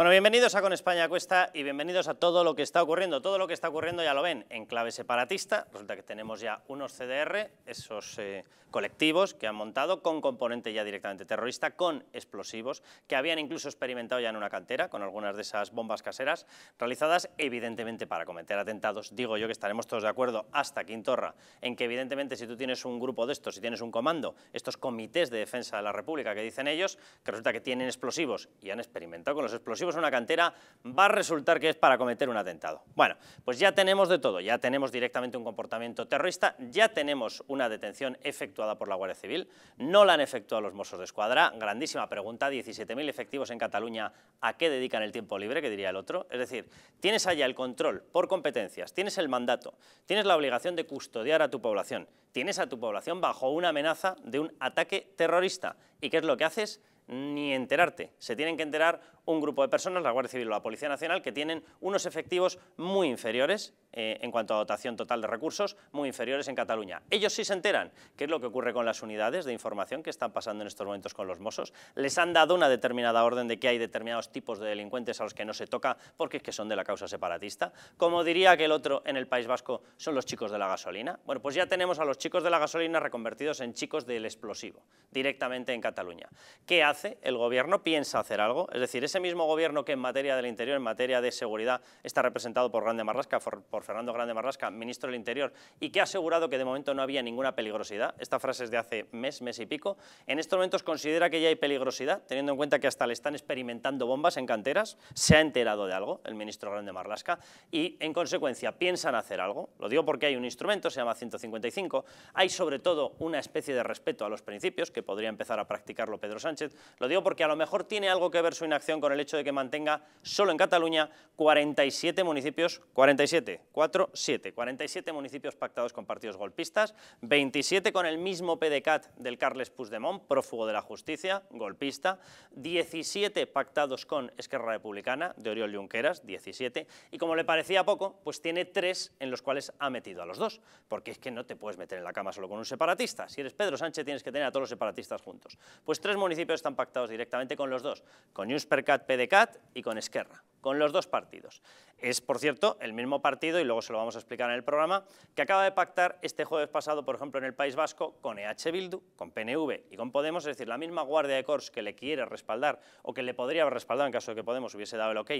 Bueno, bienvenidos a Con España Cuesta y bienvenidos a todo lo que está ocurriendo. Todo lo que está ocurriendo ya lo ven en clave separatista. Resulta que tenemos ya unos CDR, esos eh, colectivos que han montado con componente ya directamente terrorista, con explosivos, que habían incluso experimentado ya en una cantera con algunas de esas bombas caseras realizadas evidentemente para cometer atentados. Digo yo que estaremos todos de acuerdo hasta Quintorra en que evidentemente si tú tienes un grupo de estos, si tienes un comando, estos comités de defensa de la República que dicen ellos, que resulta que tienen explosivos y han experimentado con los explosivos, una cantera, va a resultar que es para cometer un atentado. Bueno, pues ya tenemos de todo, ya tenemos directamente un comportamiento terrorista, ya tenemos una detención efectuada por la Guardia Civil, no la han efectuado los Mossos de Escuadra, grandísima pregunta, 17.000 efectivos en Cataluña, ¿a qué dedican el tiempo libre? que diría el otro, es decir, tienes allá el control por competencias, tienes el mandato, tienes la obligación de custodiar a tu población, tienes a tu población bajo una amenaza de un ataque terrorista, ¿y qué es lo que haces? ni enterarte. Se tienen que enterar un grupo de personas, la Guardia Civil o la Policía Nacional, que tienen unos efectivos muy inferiores eh, en cuanto a dotación total de recursos, muy inferiores en Cataluña. Ellos sí se enteran qué es lo que ocurre con las unidades de información que están pasando en estos momentos con los Mossos. Les han dado una determinada orden de que hay determinados tipos de delincuentes a los que no se toca porque es que son de la causa separatista. Como diría que el otro en el País Vasco son los chicos de la gasolina. Bueno, pues ya tenemos a los chicos de la gasolina reconvertidos en chicos del explosivo, directamente en Cataluña. ¿Qué hace el gobierno? Piensa hacer algo, es decir, ese mismo gobierno que en materia del interior, en materia de seguridad, está representado por Grande Marrasca por, por Fernando Grande Marlasca, ministro del Interior, y que ha asegurado que de momento no había ninguna peligrosidad, esta frase es de hace mes, mes y pico, en estos momentos considera que ya hay peligrosidad, teniendo en cuenta que hasta le están experimentando bombas en canteras, se ha enterado de algo el ministro Grande Marlasca y en consecuencia piensan hacer algo, lo digo porque hay un instrumento, se llama 155, hay sobre todo una especie de respeto a los principios que podría empezar a practicarlo Pedro Sánchez, lo digo porque a lo mejor tiene algo que ver su inacción con el hecho de que mantenga solo en Cataluña 47 municipios, 47, 4, 47 municipios pactados con partidos golpistas, 27 con el mismo PDCAT del Carles Puigdemont, prófugo de la justicia, golpista, 17 pactados con Esquerra Republicana, de Oriol Junqueras, 17, y como le parecía poco, pues tiene tres en los cuales ha metido a los dos, porque es que no te puedes meter en la cama solo con un separatista, si eres Pedro Sánchez tienes que tener a todos los separatistas juntos. Pues tres municipios están pactados directamente con los dos, con Junts PdCat y con Esquerra, con los dos partidos. Es, por cierto, el mismo partido, y luego se lo vamos a explicar en el programa, que acaba de pactar este jueves pasado, por ejemplo, en el País Vasco, con EH Bildu, con PNV y con Podemos, es decir, la misma guardia de Cors que le quiere respaldar o que le podría haber respaldado en caso de que Podemos hubiese dado el ok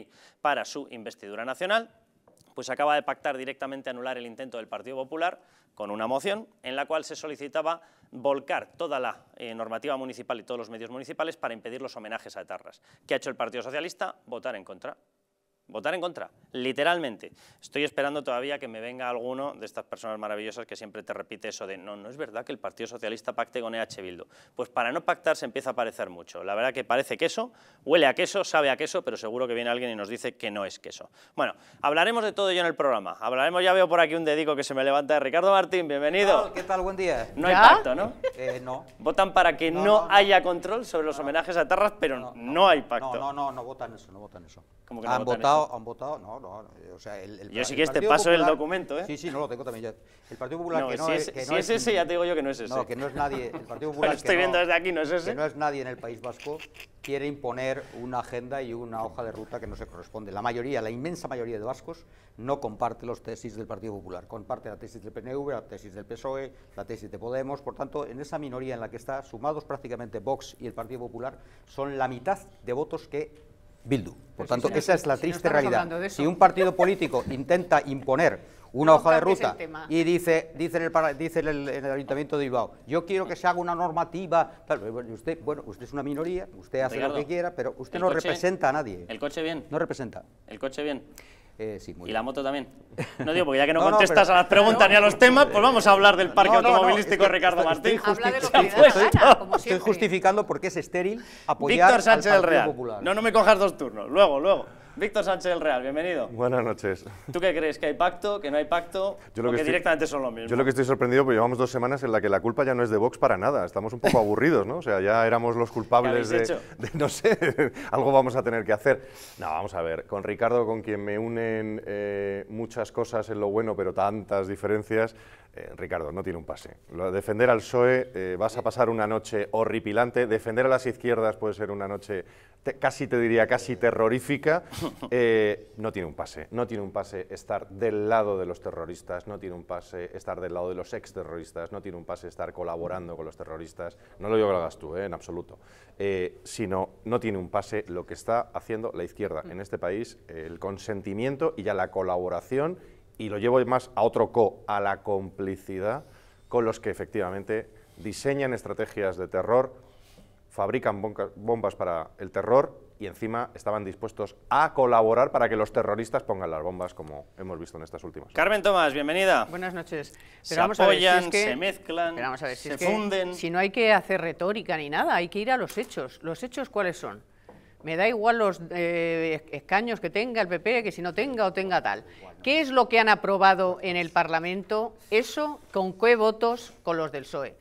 para su investidura nacional, pues acaba de pactar directamente anular el intento del Partido Popular con una moción en la cual se solicitaba volcar toda la eh, normativa municipal y todos los medios municipales para impedir los homenajes a etarras. ¿Qué ha hecho el Partido Socialista? Votar en contra votar en contra, literalmente. Estoy esperando todavía que me venga alguno de estas personas maravillosas que siempre te repite eso de no, no es verdad que el Partido Socialista pacte con EH Bildu. Pues para no pactar se empieza a parecer mucho. La verdad que parece queso, huele a queso, sabe a queso, pero seguro que viene alguien y nos dice que no es queso. Bueno, hablaremos de todo yo en el programa. Hablaremos, ya veo por aquí un dedico que se me levanta de Ricardo Martín, bienvenido. ¿Qué tal? Buen día. No hay pacto, ¿no? Eh, no. Votan para que no, haya control sobre los homenajes a Tarras, pero no, hay pacto. No, no, no, votan eso, no votan eso. que Han votado han votado, no, no, eh, o sea, el, Yo sí que este paso el documento, ¿eh? Sí, sí, no lo tengo también ya. El Partido Popular que no si es, ese ya te digo yo que no es ese. No, que no es nadie, el Partido Popular estoy viendo desde aquí, no es ese. Que no es nadie en el País Vasco quiere imponer una agenda y una hoja de ruta que no se corresponde. La mayoría, la inmensa mayoría de vascos no comparte los tesis del Partido Popular, comparte la tesis del PNV, la tesis del PSOE, la tesis de Podemos, por tanto, en esa minoría en la que está sumados prácticamente Vox y el Partido Popular son la mitad de votos que Bildu. Por tanto, esa es la triste realidad. Si un partido político intenta imponer una hoja de ruta y dice, dice, en el, dice el, Ayuntamiento de Bilbao, yo quiero que se haga una normativa, usted, es una minoría, usted hace lo que quiera, pero usted no representa a nadie. ¿El coche bien? No representa. ¿El coche bien? Eh, ¿Y la moto también? No digo, porque ya que no, contestas a las preguntas ni a los temas, pues vamos a hablar del parque automovilístico Ricardo Martín. estoy, justificando porque es estéril apoyar Víctor Sánchez al del Popular. No, no me cojas dos turnos, luego, luego. Víctor Sánchez del Real, bienvenido. Buenas noches. ¿Tú qué crees? ¿Que hay pacto? ¿Que no hay pacto? Yo lo que, directamente son lo mismo. Yo lo que estoy sorprendido, porque llevamos dos semanas en la que la culpa ya no es de Vox para nada. Estamos un poco aburridos, ¿no? O sea, ya éramos los culpables de, No sé, algo vamos a tener que hacer. No, vamos a ver. Con Ricardo, con quien me unen eh, muchas cosas en lo bueno, pero tantas diferencias, eh, Ricardo, no tiene un pase. Lo, defender al PSOE, eh, vas a pasar una noche horripilante. Defender a las izquierdas puede ser una noche casi, te diría, casi terrorífica. Eh, no tiene un pase. No tiene un pase estar del lado de los terroristas, no tiene un pase estar del lado de los exterroristas, no tiene un pase estar colaborando con los terroristas. No lo digo que lo hagas tú, en absoluto. sino, no tiene un pase lo que está haciendo la izquierda en este país, el consentimiento y ya la colaboración y lo llevo más a otro co, a la complicidad con los que efectivamente diseñan estrategias de terror, fabrican bombas para el terror y encima estaban dispuestos a colaborar para que los terroristas pongan las bombas, como hemos visto en estas últimas. Carmen Tomás, bienvenida. Buenas noches. se apoyan, se mezclan, se funden. si no hay que hacer retórica ni nada, hay que ir a los hechos. ¿Los hechos cuáles son? Me da igual los eh, escaños que tenga el PP, que si no tenga o tenga tal. ¿Qué es lo que han aprobado en el Parlamento? Eso con qué votos con los del PSOE.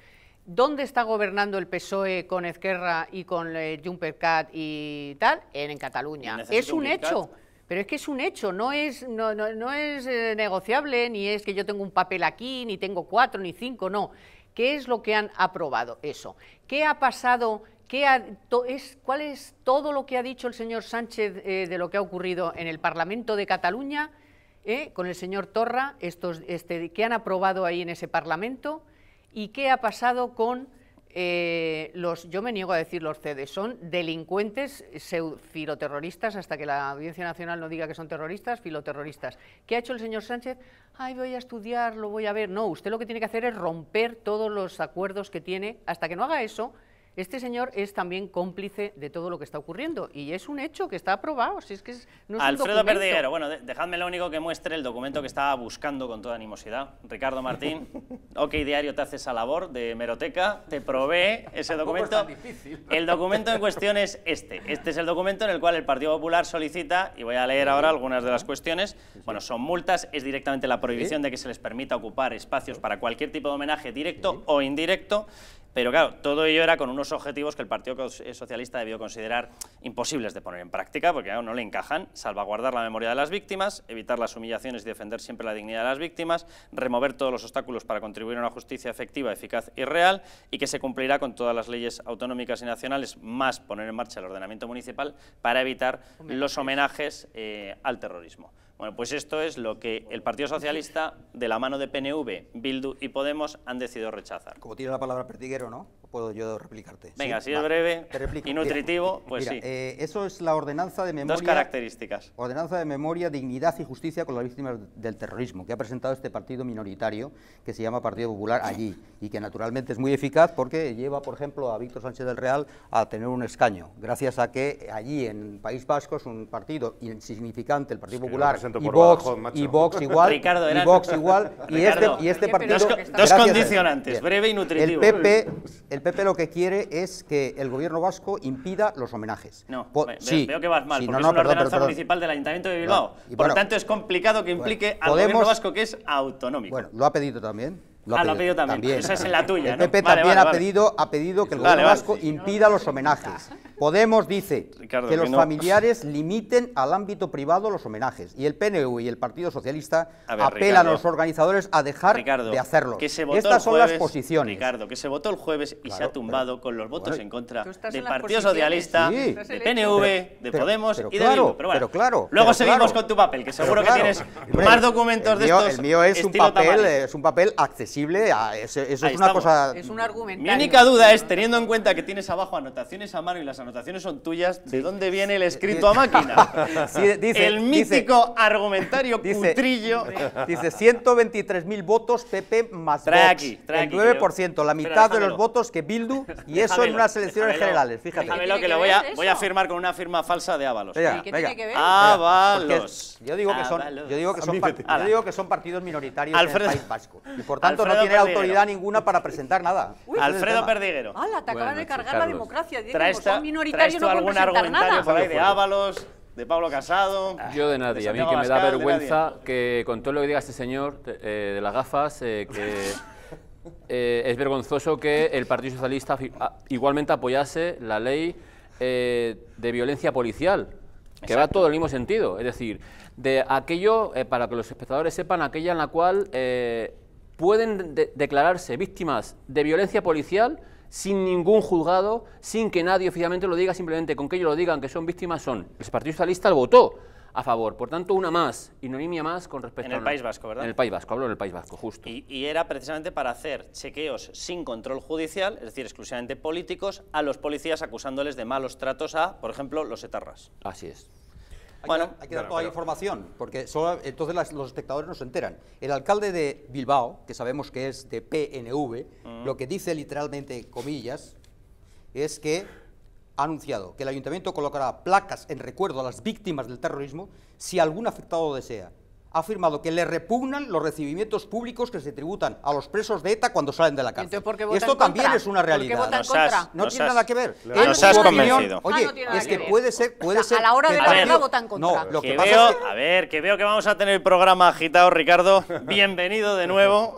¿Dónde está gobernando el PSOE con Ezquerra y con eh, y tal? En, Cataluña. Es un hecho. Pero es que es un hecho, no es, no, es eh, negociable, ni es que yo tengo un papel aquí, ni tengo cuatro, ni cinco, no. ¿Qué es lo que han aprobado? Eso. ¿Qué ha pasado es, ¿Cuál es todo lo que ha dicho el señor Sánchez eh, de lo que ha ocurrido en el Parlamento de Cataluña eh, con el señor Torra? Estos, este, ¿Qué han aprobado ahí en ese Parlamento? ¿Y qué ha pasado con eh, los, yo me niego a decir los CEDES, son delincuentes filoterroristas, hasta que la Audiencia Nacional no diga que son terroristas, filoterroristas. ¿Qué ha hecho el señor Sánchez? Ay, voy a estudiar, lo voy a ver. No, usted lo que tiene que hacer es romper todos los acuerdos que tiene, hasta que no haga eso, este señor es también cómplice de todo lo que está ocurriendo y es un hecho que está aprobado. Si es que Alfredo Perdiguero, bueno, dejadme lo único que muestre el documento que estaba buscando con toda animosidad. Ricardo Martín, OK Diario te hace esa labor de meroteca, te probé ese documento. El documento en cuestión es este. Este es el documento en el cual el Partido Popular solicita, y voy a leer ahora algunas de las cuestiones, bueno, son multas, es directamente la prohibición de que se les permita ocupar espacios para cualquier tipo de homenaje directo o indirecto, pero claro, todo ello era con unos objetivos que el Partido eh, Socialista debió considerar imposibles de poner en práctica, porque no le encajan, salvaguardar la memoria de las víctimas, evitar las humillaciones y defender siempre la dignidad de las víctimas, remover todos los obstáculos para contribuir a una justicia efectiva, eficaz y real, y que se cumplirá con todas las leyes autonómicas y nacionales, más poner en marcha el ordenamiento municipal para evitar los homenajes eh, al terrorismo. Bueno, pues esto es lo que el Partido Socialista, de la mano de PNV, Bildu y Podemos, han decidido rechazar. Como tiene la palabra Pertiguero, ¿no? puedo yo replicarte. Venga, si es breve y nutritivo, pues sí. Eh, eso es la ordenanza de memoria. Dos características. Ordenanza de memoria, dignidad y justicia con las víctimas del terrorismo, que ha presentado este partido minoritario que se llama Partido Popular allí y que naturalmente es muy eficaz porque lleva, por ejemplo, a Víctor Sánchez del Real a tener un escaño, gracias a que allí en País Vasco es un partido insignificante, el Partido Popular, y Vox, y Vox igual, y igual, este, este partido... Dos, condicionantes, breve y nutritivo. El PP, el PP lo que quiere es que el gobierno vasco impida los homenajes. No, veo que vas mal, porque no, no, es una ordenanza municipal del Ayuntamiento de Bilbao. por lo tanto, es complicado que implique al gobierno vasco, que es autonómico. Bueno, lo ha pedido también ah, lo ha pedido también. Esa es la tuya, El PP también ha, pedido, ha pedido que el gobierno vasco impida los homenajes. Podemos dice que los familiares limiten al ámbito privado los homenajes. Y el PNV y el Partido Socialista apelan a los organizadores a dejar de hacerlo. Estas son las posiciones. Ricardo, que se votó el jueves y se ha tumbado con los votos en contra del Partido Socialista, del PNV, de Podemos y de claro, Pero, luego seguimos con tu papel, que seguro que tienes más documentos de estos. El mío es un eh, papel accesible Ah, eso, es una cosa... un Mi única duda es, teniendo en cuenta que tienes abajo anotaciones a mano y las anotaciones son tuyas, ¿de dónde viene el eh, escrito eh, a máquina? dice, el mítico argumentario putrillo cutrillo. Dice 123.000 votos PP más Vox, el 9%, la mitad de los votos que Bildu, y eso en unas elecciones generales, fíjate. que lo voy a, voy a firmar con una firma falsa de Ábalos. ¿Qué tiene que ver? Ábalos. Yo digo que son, yo digo que son, yo digo que son partidos minoritarios Alfredo, País Vasco. Y por tanto, no tiene autoridad ninguna para presentar nada. Alfredo Perdiguero. ¡Hala! Te acaban de cargar la democracia. ¿Traes son no argumentario por ahí de Ábalos? de Pablo Casado. Yo de nadie, a mí que me da vergüenza que con todo lo que diga este señor eh, de las gafas, eh, que eh, es vergonzoso que el Partido Socialista igualmente apoyase la ley de violencia policial, que va todo en el mismo sentido, es decir, de aquello, para que los espectadores sepan, aquella en la cual pueden declararse víctimas de violencia policial sin ningún juzgado, sin que nadie oficialmente lo diga, simplemente con que ellos lo digan que son víctimas son. El Partido Socialista lo votó a favor. Por tanto, una más, y inonimia más con respecto En el País Vasco, ¿verdad? En el País Vasco, hablo el País Vasco, justo. Y, y, era precisamente para hacer chequeos sin control judicial, es decir, exclusivamente políticos, a los policías acusándoles de malos tratos a, por ejemplo, los etarras. Así es bueno, hay que, dar toda la información, porque solo, entonces los espectadores no se enteran. El alcalde de Bilbao, que sabemos que es de PNV, lo que dice literalmente, comillas, es que ha anunciado que el ayuntamiento colocará placas en recuerdo a las víctimas del terrorismo si algún afectado desea ha afirmado que le repugnan los recibimientos públicos que se tributan a los presos de ETA cuando salen de la cárcel. Esto también es una realidad. no tiene nada que ver. Nos, has convencido. es que, puede ser, puede ser. A la hora de la verdad votan contra. A ver, que veo que vamos a tener el programa agitado, Ricardo. Bienvenido de nuevo.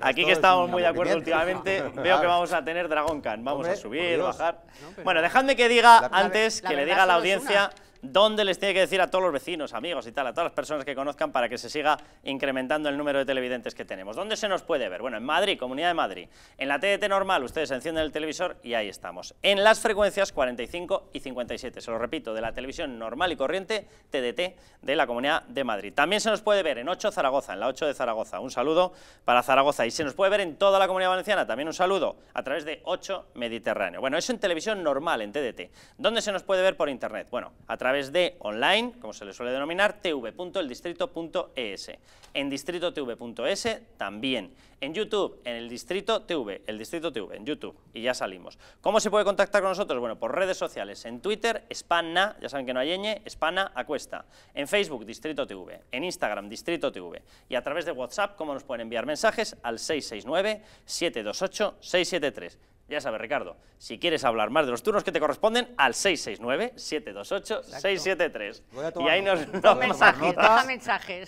Aquí que estamos muy de acuerdo últimamente, veo que vamos a tener Dragon Khan. Vamos a subir, bajar. Bueno, dejadme que diga antes, que le diga a la audiencia dónde les tiene que decir a todos los vecinos, amigos y tal, a todas las personas que conozcan para que se siga incrementando el número de televidentes que tenemos. ¿Dónde se nos puede ver? Bueno, en Madrid, Comunidad de Madrid. En la TDT normal, ustedes encienden el televisor y ahí estamos. En las frecuencias 45 y 57, se lo repito, de la televisión normal y corriente, TDT, de la Comunidad de Madrid. También se nos puede ver en 8 Zaragoza, en la 8 de Zaragoza. Un saludo para Zaragoza. Y se nos puede ver en toda la Comunidad Valenciana, también un saludo, a través de 8 Mediterráneo. Bueno, eso en televisión normal, en TDT. ¿Dónde se nos puede ver por internet? Bueno, a través de online, como se le suele denominar, tv.eldistrito.es. E en distrito distritotv.es e también. En YouTube, en el Distrito TV, el Distrito TV, en YouTube. Y ya salimos. ¿Cómo se puede contactar con nosotros? Bueno, por redes sociales. En Twitter, Spanna, ya saben que no hay ñ, Spanna Acuesta. En Facebook, Distrito TV. En Instagram, Distrito TV. Y a través de WhatsApp, ¿cómo nos pueden enviar mensajes? Al 669 728 673 ya sabes, Ricardo, si quieres hablar más de los turnos que te corresponden, al 669-728-673. Y ahí nos, nos no mensajes,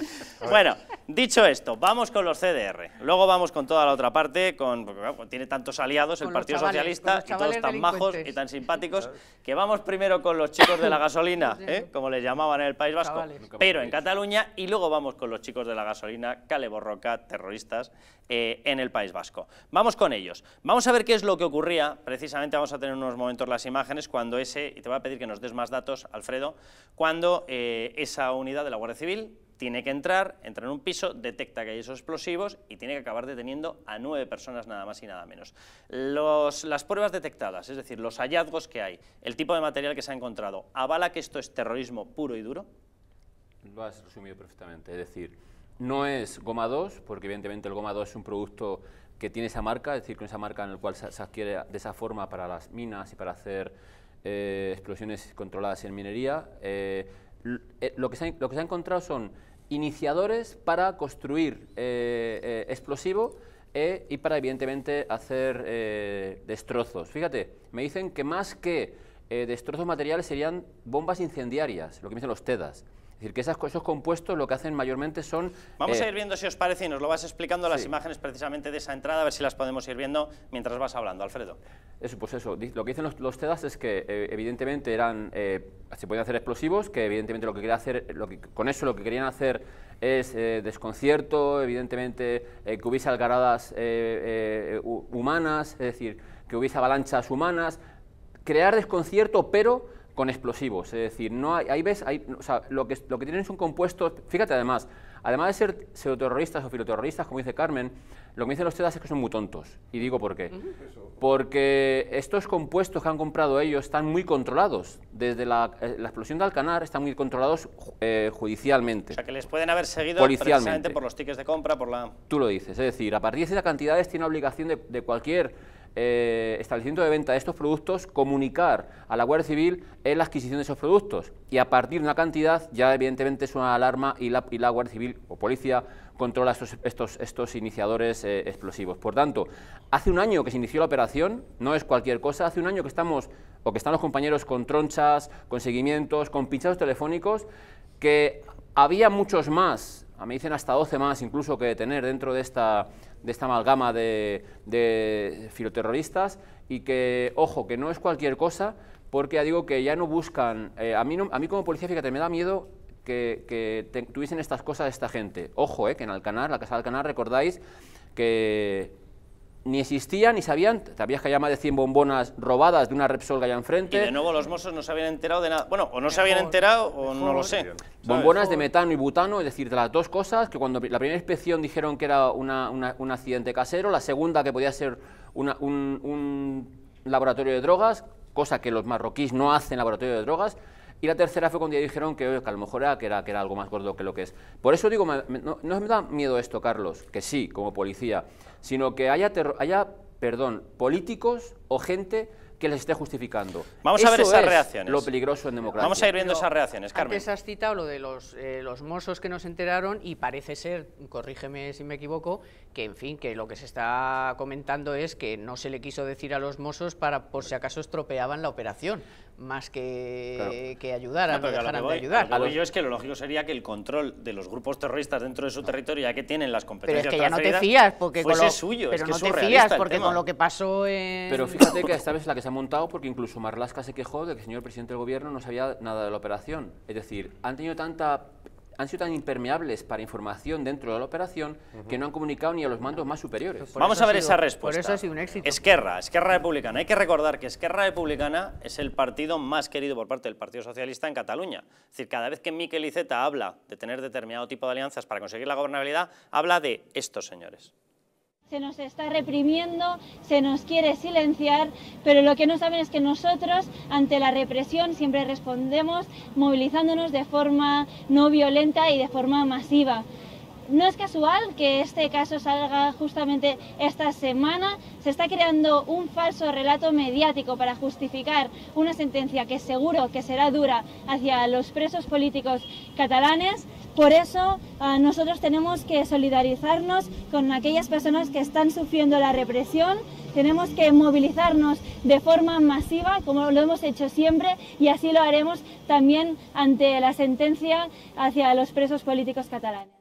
Bueno, dicho esto, vamos con los CDR. Luego vamos con toda la otra parte, con, tiene tantos aliados el Partido Socialista, y todos tan majos y tan simpáticos, que vamos primero con los chicos de la gasolina, ¿eh? como les llamaban en el País Vasco, pero en Cataluña, y luego vamos con los chicos de la gasolina, Caleborroca terroristas, eh, en el País Vasco. Vamos con ellos. Vamos a ver qué es lo que ocurría, precisamente vamos a tener unos momentos las imágenes, cuando ese, y te voy a pedir que nos des más datos, Alfredo, cuando eh, esa unidad de la Guardia Civil tiene que entrar, entra en un piso, detecta que hay esos explosivos y tiene que acabar deteniendo a nueve personas nada más y nada menos. Los, las pruebas detectadas, es decir, los hallazgos que hay, el tipo de material que se ha encontrado, ¿avala que esto es terrorismo puro y duro? Lo has resumido perfectamente, es decir, no es goma 2, porque evidentemente el goma 2 es un producto que tiene esa marca, es decir, con esa marca en la cual se, adquiere de esa forma para las minas y para hacer eh, explosiones controladas en minería. Eh, eh, lo, que se ha, encontrado son iniciadores para construir explosivo y para, evidentemente, hacer destrozos. Fíjate, me dicen que más que destrozos materiales serían bombas incendiarias, lo que me dicen los TEDAS. Es decir, que esas, esos compuestos lo que hacen mayormente son... Vamos a eh, ir viendo si os parece y nos lo vas explicando las imágenes precisamente de esa entrada, a ver si las podemos ir viendo mientras vas hablando, Alfredo. Eso, pues eso, lo que dicen los, los TEDAS es que eh, evidentemente eran, eh, se podían hacer explosivos, que evidentemente lo que quería hacer, lo que, con eso lo que querían hacer es desconcierto, evidentemente que hubiese algaradas humanas, es decir, que hubiese avalanchas humanas, crear desconcierto, pero con explosivos. Es decir, no hay, ves, hay, lo, que, tienen es un compuesto, fíjate además, además de ser pseudoterroristas o filoterroristas, como dice Carmen, lo que me dicen los TEDAS es que son muy tontos. Y digo por qué. Porque estos compuestos que han comprado ellos están muy controlados. Desde la, eh, explosión de Alcanar están muy controlados eh, judicialmente. O sea, que les pueden haber seguido precisamente por los tickets de compra, por la... Tú lo dices, es decir, a partir de ciertas cantidades tiene obligación de cualquier eh, establecimiento de venta de estos productos comunicar a la Guardia Civil en la adquisición de esos productos y a partir de una cantidad ya evidentemente es una alarma y la, Guardia Civil o policía controla estos, estos, iniciadores eh, explosivos. Por tanto, hace un año que se inició la operación, no es cualquier cosa, hace un año que estamos o que están los compañeros con tronchas, con seguimientos, con pinchados telefónicos, que había muchos más, a me dicen hasta 12 más incluso que tener dentro de esta de esta amalgama de, de filoterroristas y que, ojo, que no es cualquier cosa, porque ya digo que ya no buscan, eh, a, mí a mí como policía, fíjate, me da miedo que, tuviesen estas cosas esta gente. Ojo, eh, que en Alcanar, la Casa de Alcanar, recordáis que ni existían ni sabían, sabías que había de 100 bombonas robadas de una Repsol allá enfrente. Y de nuevo los mozos no se habían enterado de nada, bueno, o no se habían enterado o no lo sé. Bombonas de metano y butano, es decir, de las dos cosas, que cuando la primera inspección dijeron que era una, un accidente casero, la segunda que podía ser un, un laboratorio de drogas, cosa que los marroquíes no hacen laboratorio de drogas, y la tercera fue cuando dijeron que, a lo mejor era que, era que, era algo más gordo que lo que es. Por eso digo, no, me da miedo esto, Carlos, que sí, como policía, sino que haya, haya perdón, políticos o gente que les esté justificando. Vamos a ver esas es reacciones. Lo peligroso en democracia. Vamos a ir viendo esas reacciones, Carmen. Antes has citado lo de los, eh, los mozos que nos enteraron y parece ser, corrígeme si me equivoco, que en fin, que lo que se está comentando es que no se le quiso decir a los mosos para por si acaso estropeaban la operación más que, ayudar, que no, ayudar. Lo yo es que lo lógico sería que el control de los grupos terroristas dentro de su territorio, ya que tienen las competencias Pero es que ya no te fías, porque con lo, suyo, pero no te fías porque con lo que pasó en... Pero fíjate que esta vez es la que se ha montado, porque incluso Marlaska se quejó de que el señor presidente del gobierno no sabía nada de la operación. Es decir, han tenido tanta han sido tan impermeables para información dentro de la operación que no han comunicado ni a los mandos más superiores. Vamos a ver esa respuesta. Esquerra, Esquerra Republicana. Hay que recordar que Esquerra Republicana es el partido más querido por parte del Partido Socialista en Cataluña. cada vez que Miquel Iceta habla de tener determinado tipo de alianzas para conseguir la gobernabilidad, habla de estos señores. Se nos está reprimiendo, se nos quiere silenciar, pero lo que no saben es que nosotros ante la represión siempre respondemos movilizándonos de forma no violenta y de forma masiva. No es casual que este caso salga justamente esta semana. Se está creando un falso relato mediático para justificar una sentencia que seguro que será dura hacia los presos políticos catalanes. Por eso ah, nosotros tenemos que solidarizarnos con aquellas personas que están sufriendo la represión. Tenemos que movilizarnos de forma masiva, como lo hemos hecho siempre, y así lo haremos también ante la sentencia hacia los presos políticos catalanes.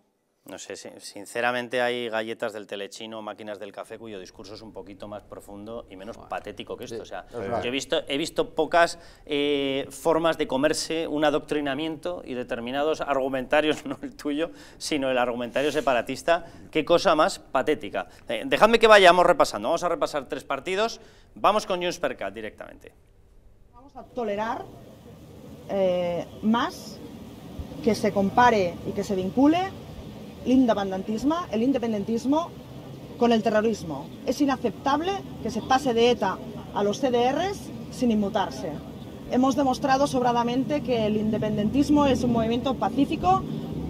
No sé, sinceramente hay galletas del telechino, máquinas del café, cuyo discurso es un poquito más profundo y menos patético que esto. o sea, yo he visto, pocas eh, formas de comerse un adoctrinamiento y determinados argumentarios, no el tuyo, sino el argumentario separatista. Qué cosa más patética. Eh, dejadme que vayamos repasando. Vamos a repasar tres partidos. Vamos con News per directamente. Vamos a tolerar eh, más que se compare y que se vincule el independentismo, con el terrorismo. Es inaceptable que se pase de ETA a los CDRs sin inmutarse. Hemos demostrado sobradamente que el independentismo es un movimiento pacífico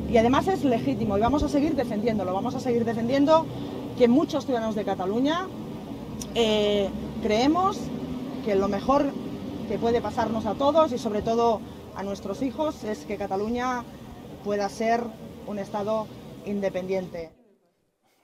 y además es legítimo y vamos a seguir defendiéndolo, vamos a seguir defendiendo que muchos ciudadanos de Cataluña eh, creemos que lo mejor que puede pasarnos a todos y sobre todo a nuestros hijos es que Cataluña pueda ser un Estado independiente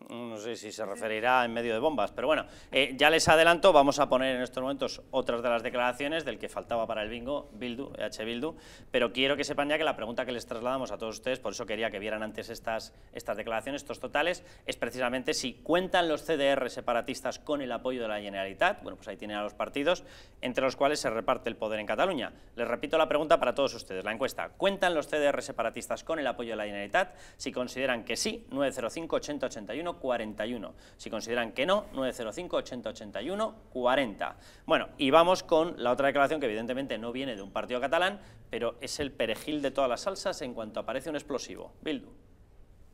no sé si se referirá en medio de bombas, pero bueno, eh, ya les adelanto, vamos a poner en estos momentos otras de las declaraciones del que faltaba para el bingo, Bildu, H. Bildu, pero quiero que sepan ya que la pregunta que les trasladamos a todos ustedes, por eso quería que vieran antes estas, estas declaraciones, estos totales, es precisamente si cuentan los CDR separatistas con el apoyo de la Generalitat, bueno, pues ahí tienen a los partidos, entre los cuales se reparte el poder en Cataluña. Les repito la pregunta para todos ustedes, la encuesta, ¿cuentan los CDR separatistas con el apoyo de la Generalitat? Si consideran que sí, 905 8081 41. Si consideran que no, 905 8081 40. Bueno, y vamos con la otra declaración que evidentemente no viene de un partido catalán, pero es el perejil de todas las salsas en cuanto aparece un explosivo. Bildu.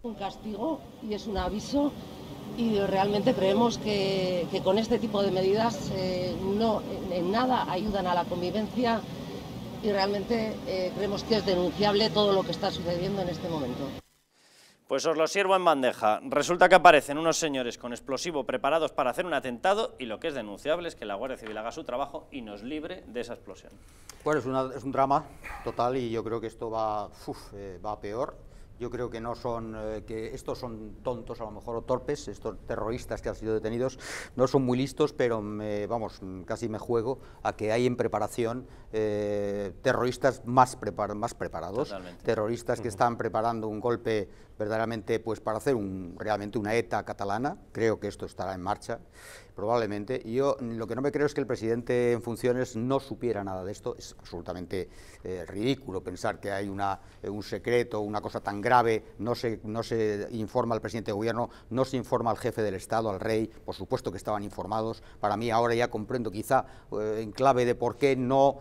Un castigo y es un aviso y realmente creemos que, con este tipo de medidas eh, no en, nada ayudan a la convivencia y realmente eh, creemos que es denunciable todo lo que está sucediendo en este momento. Pues os lo sirvo en bandeja. Resulta que aparecen unos señores con explosivo preparados para hacer un atentado y lo que es denunciable es que la Guardia Civil haga su trabajo y nos libre de esa explosión. Bueno, es, un drama total y yo creo que esto va, eh, va peor. Yo creo que no son, eh, que estos son tontos a lo mejor o torpes, estos terroristas que han sido detenidos, no son muy listos, pero vamos, casi me juego a que hay en preparación eh, terroristas más, preparados, terroristas que están preparando un golpe verdaderamente pues para hacer un, realmente una ETA catalana, creo que esto estará en marcha, probablemente. Yo lo que no me creo es que el presidente en funciones no supiera nada de esto. Es absolutamente eh, ridículo pensar que hay una, eh, un secreto, una cosa tan grave. No se, no se informa al presidente de gobierno, no se informa al jefe del Estado, al rey. Por supuesto que estaban informados. Para mí ahora ya comprendo quizá eh, en clave de por qué no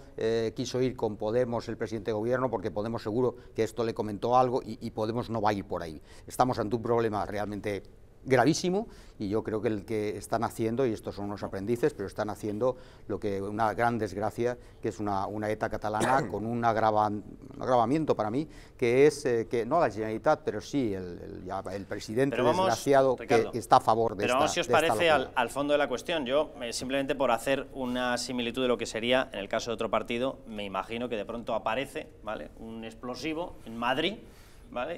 quiso ir con Podemos el presidente de gobierno, porque Podemos seguro que esto le comentó algo y, y Podemos no va a ir por ahí. Estamos ante un problema realmente gravísimo y yo creo que el que están haciendo, y estos son unos aprendices, pero están haciendo lo que una gran desgracia, que es una, una ETA catalana con un, agravan, agravamiento para mí, que es eh, que no la Generalitat, pero sí el, el, presidente desgraciado que, está a favor de Pero vamos, si os parece, al, fondo de la cuestión, yo eh, simplemente por hacer una similitud de lo que sería en el caso de otro partido, me imagino que de pronto aparece ¿vale? un explosivo en Madrid,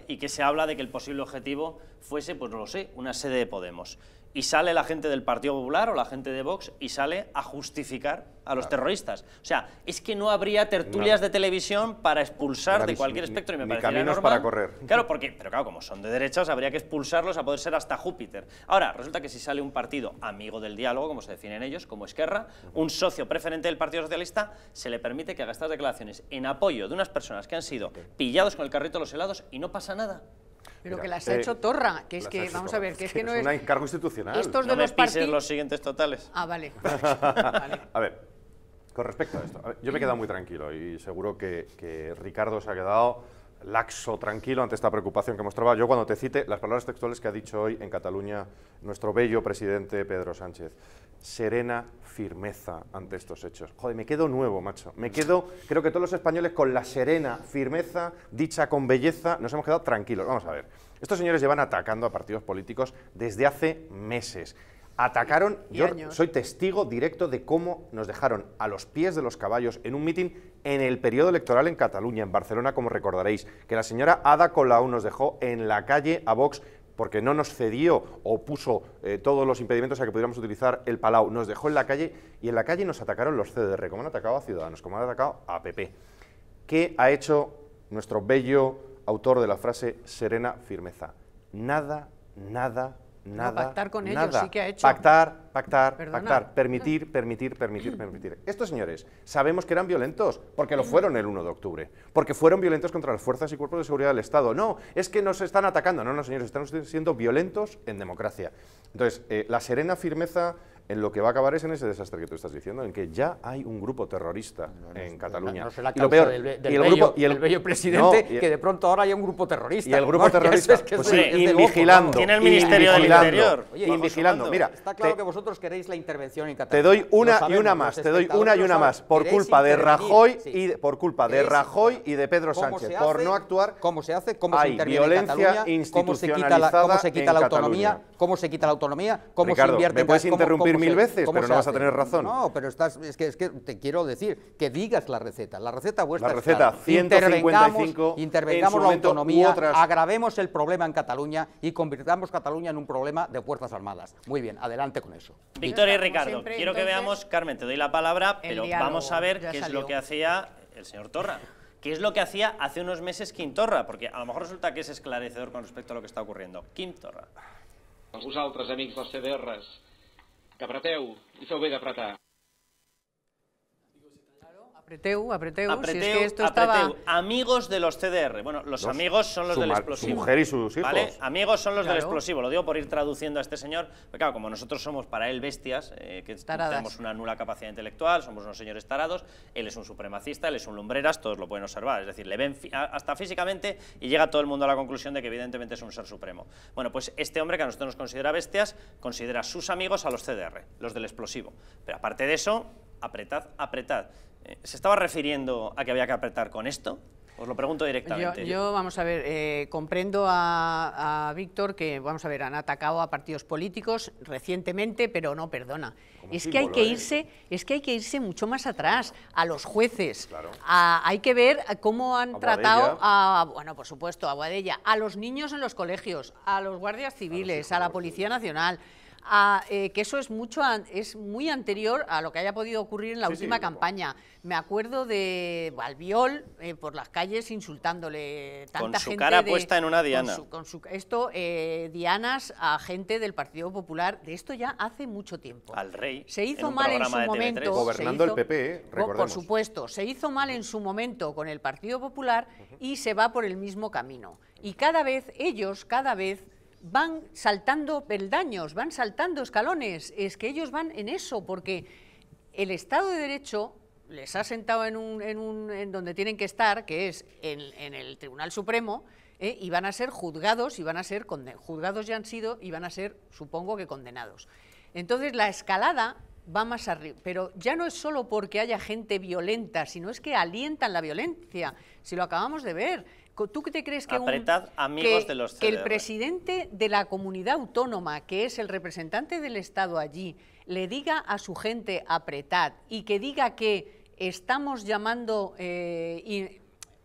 y que se habla de que el posible objetivo fuese, pues no lo sé, una sede de Podemos y sale la gente del Partido Popular o la gente de Vox y sale a justificar a los terroristas. O sea, es que no habría tertulias de televisión para expulsar de cualquier espectro y me parece caminos para correr. Claro, porque, pero claro, como son de derechas, habría que expulsarlos a poder ser hasta Júpiter. Ahora, resulta que si sale un partido amigo del diálogo, como se definen ellos, como Esquerra, un socio preferente del Partido Socialista, se le permite que haga estas declaraciones en apoyo de unas personas que han sido pillados con el carrito de los helados y no pasa nada. Pero que las ha eh, hecho Torra, que es que, vamos a ver, que es que, no es... un encargo institucional. Estos de los los siguientes totales. Ah, vale. A ver, con respecto a esto, yo me he quedado muy tranquilo y seguro que, que Ricardo se ha quedado laxo, tranquilo ante esta preocupación que mostraba. Yo cuando te cite las palabras textuales que ha dicho hoy en Cataluña nuestro bello presidente Pedro Sánchez, serena, firmeza ante estos hechos. Joder, me quedo nuevo, macho. Me quedo, creo que todos los españoles con la serena firmeza, dicha con belleza, nos hemos quedado tranquilos. Vamos a ver. Estos señores llevan atacando a partidos políticos desde hace meses. Atacaron, yo soy testigo directo de cómo nos dejaron a los pies de los caballos en un mitin en el periodo electoral en Cataluña, en Barcelona, como recordaréis, que la señora Ada Colau nos dejó en la calle a Vox porque no nos cedió o puso eh, todos los impedimentos a que pudiéramos utilizar el Palau, nos dejó en la calle y en la calle nos atacaron los CDR, como han atacado a Ciudadanos, como han atacado a PP. ¿Qué ha hecho nuestro bello autor de la frase serena firmeza? Nada, nada, Nada, pactar con ellos sí que ha hecho. Pactar, pactar, pactar, permitir, permitir, permitir, permitir. Estos señores sabemos que eran violentos, porque lo fueron el 1 de octubre, porque fueron violentos contra las fuerzas y cuerpos de seguridad del Estado. No, es que nos están atacando. No, no, señores, están siendo violentos en democracia. Entonces, eh, la serena firmeza en lo que va a acabar es en ese desastre que tú estás diciendo, en que ya hay un grupo terrorista en Cataluña. y lo peor, del, el bello, presidente, que de pronto ahora hay un grupo terrorista. Y el grupo terrorista, es, que pues sí, invigilando vigilando. Tiene el Ministerio del Interior. vigilando. Mira, está claro que vosotros queréis la intervención en Cataluña. Te doy una y una más, te doy una y una más, por culpa de Rajoy y por culpa de Rajoy y de Pedro Sánchez, por no actuar. ¿Cómo se hace? ¿Cómo se interviene violencia institucionalizada cómo se quita la autonomía, cómo se quita la autonomía, cómo se invierte ¿me puedes interrumpir mil veces, pero no vas a tener razón. No, pero estás, es, que, es que te quiero decir que digas la receta. La receta vuestra La receta 155. Intervengamos, intervengamos la autonomía, agravemos el problema en Cataluña y convirtamos Cataluña en un problema de Fuerzas Armadas. Muy bien, adelante con eso. Victoria y Ricardo, quiero que veamos, Carmen, te doy la palabra, pero vamos a ver qué es lo que hacía el señor Torra. ¿Qué es lo que hacía hace unos meses Quintorra? Porque a lo mejor resulta que es esclarecedor con respecto a lo que está ocurriendo. Quintorra. Pues Vosaltres, amigos de CDRs, Capratel, isso é o Veiga Prata. Apreteu, apreteu, si es que esto Amigos de los CDR. Bueno, los, amigos son los del explosivo. mujer y sus hijos. Amigos son los del explosivo. Lo digo por ir traduciendo a este señor. Porque claro, como nosotros somos para él bestias, eh, que tenemos una nula capacidad intelectual, somos unos señores tarados, él es un supremacista, él es un lumbreras, todos lo pueden observar. Es decir, le ven hasta físicamente y llega todo el mundo a la conclusión de que evidentemente es un ser supremo. Bueno, pues este hombre que a nosotros nos considera bestias, considera a sus amigos a los CDR, los del explosivo. Pero aparte de eso, apretad, apretad. ¿Se estaba refiriendo a que había que apretar con esto? Os lo pregunto directamente. Yo, vamos a ver, eh, comprendo a, Víctor que, vamos a ver, han atacado a partidos políticos recientemente, pero no, perdona. es que hay que ¿eh? irse, es que hay que irse mucho más atrás, a los jueces. Claro. hay que ver cómo han tratado a, bueno, por supuesto, a Guadella, a los niños en los colegios, a los guardias civiles, a la Policía Nacional. Eh, que eso es, mucho es muy anterior a lo que haya podido ocurrir en la última campaña. Me acuerdo de Balbiol eh, por las calles insultándole tanta Con su cara puesta en una diana. Con su, esto, eh, dianas a gente del Partido Popular, de esto ya hace mucho tiempo. Al rey. Se hizo mal en su momento. Gobernando el PP, recordemos. Por supuesto, se hizo mal en su momento con el Partido Popular y se va por el mismo camino. Y cada vez, ellos, cada vez van saltando peldaños, van saltando escalones, es que ellos van en eso, porque el Estado de Derecho les ha sentado en, un, en, un, en donde tienen que estar, que es en, el Tribunal Supremo, eh, y van a ser juzgados y van a ser juzgados ya han sido y van a ser, supongo que condenados. Entonces la escalada va más arriba, pero ya no es solo porque haya gente violenta, sino es que alientan la violencia, si lo acabamos de ver, ¿Tú te crees que, amigos de los el presidente de la comunidad autónoma, que es el representante del Estado allí, le diga a su gente apretad y que diga que estamos llamando eh,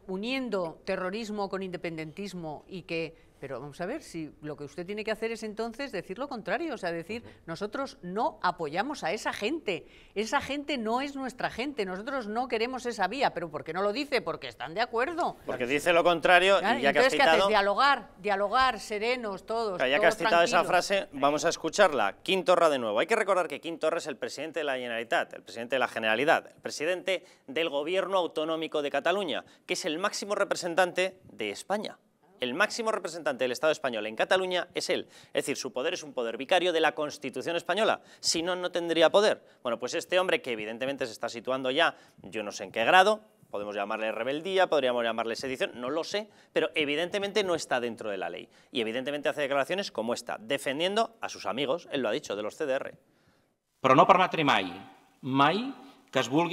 uniendo terrorismo con independentismo y que pero vamos a ver si lo que usted tiene que hacer es entonces decir lo contrario, o sea, decir, nosotros no apoyamos a esa gente, esa gente no es nuestra gente, nosotros no queremos esa vía, pero ¿por qué no lo dice? Porque están de acuerdo. Porque dice lo contrario y ya que has citado... ¿qué haces? Dialogar, dialogar, serenos todos. ya que has citado esa frase, vamos a escucharla. Quintorra de nuevo. Hay que recordar que Quintorra es el presidente de la Generalitat, el presidente de la Generalidad, el presidente del Gobierno Autonómico de Cataluña, que es el máximo representante de España el máximo representante del Estado español en Cataluña es él. Es decir, su poder es un poder vicario de la Constitución española. Si no, no tendría poder. Bueno, pues este hombre que evidentemente se está situando ya, yo no sé en qué grado, podemos llamarle rebeldía, podríamos llamarle sedición, no lo sé, pero evidentemente no está dentro de la ley. Y evidentemente hace declaraciones como esta, defendiendo a sus amigos, él lo ha dicho, de los CDR. Pero no permetré mai, mai que es un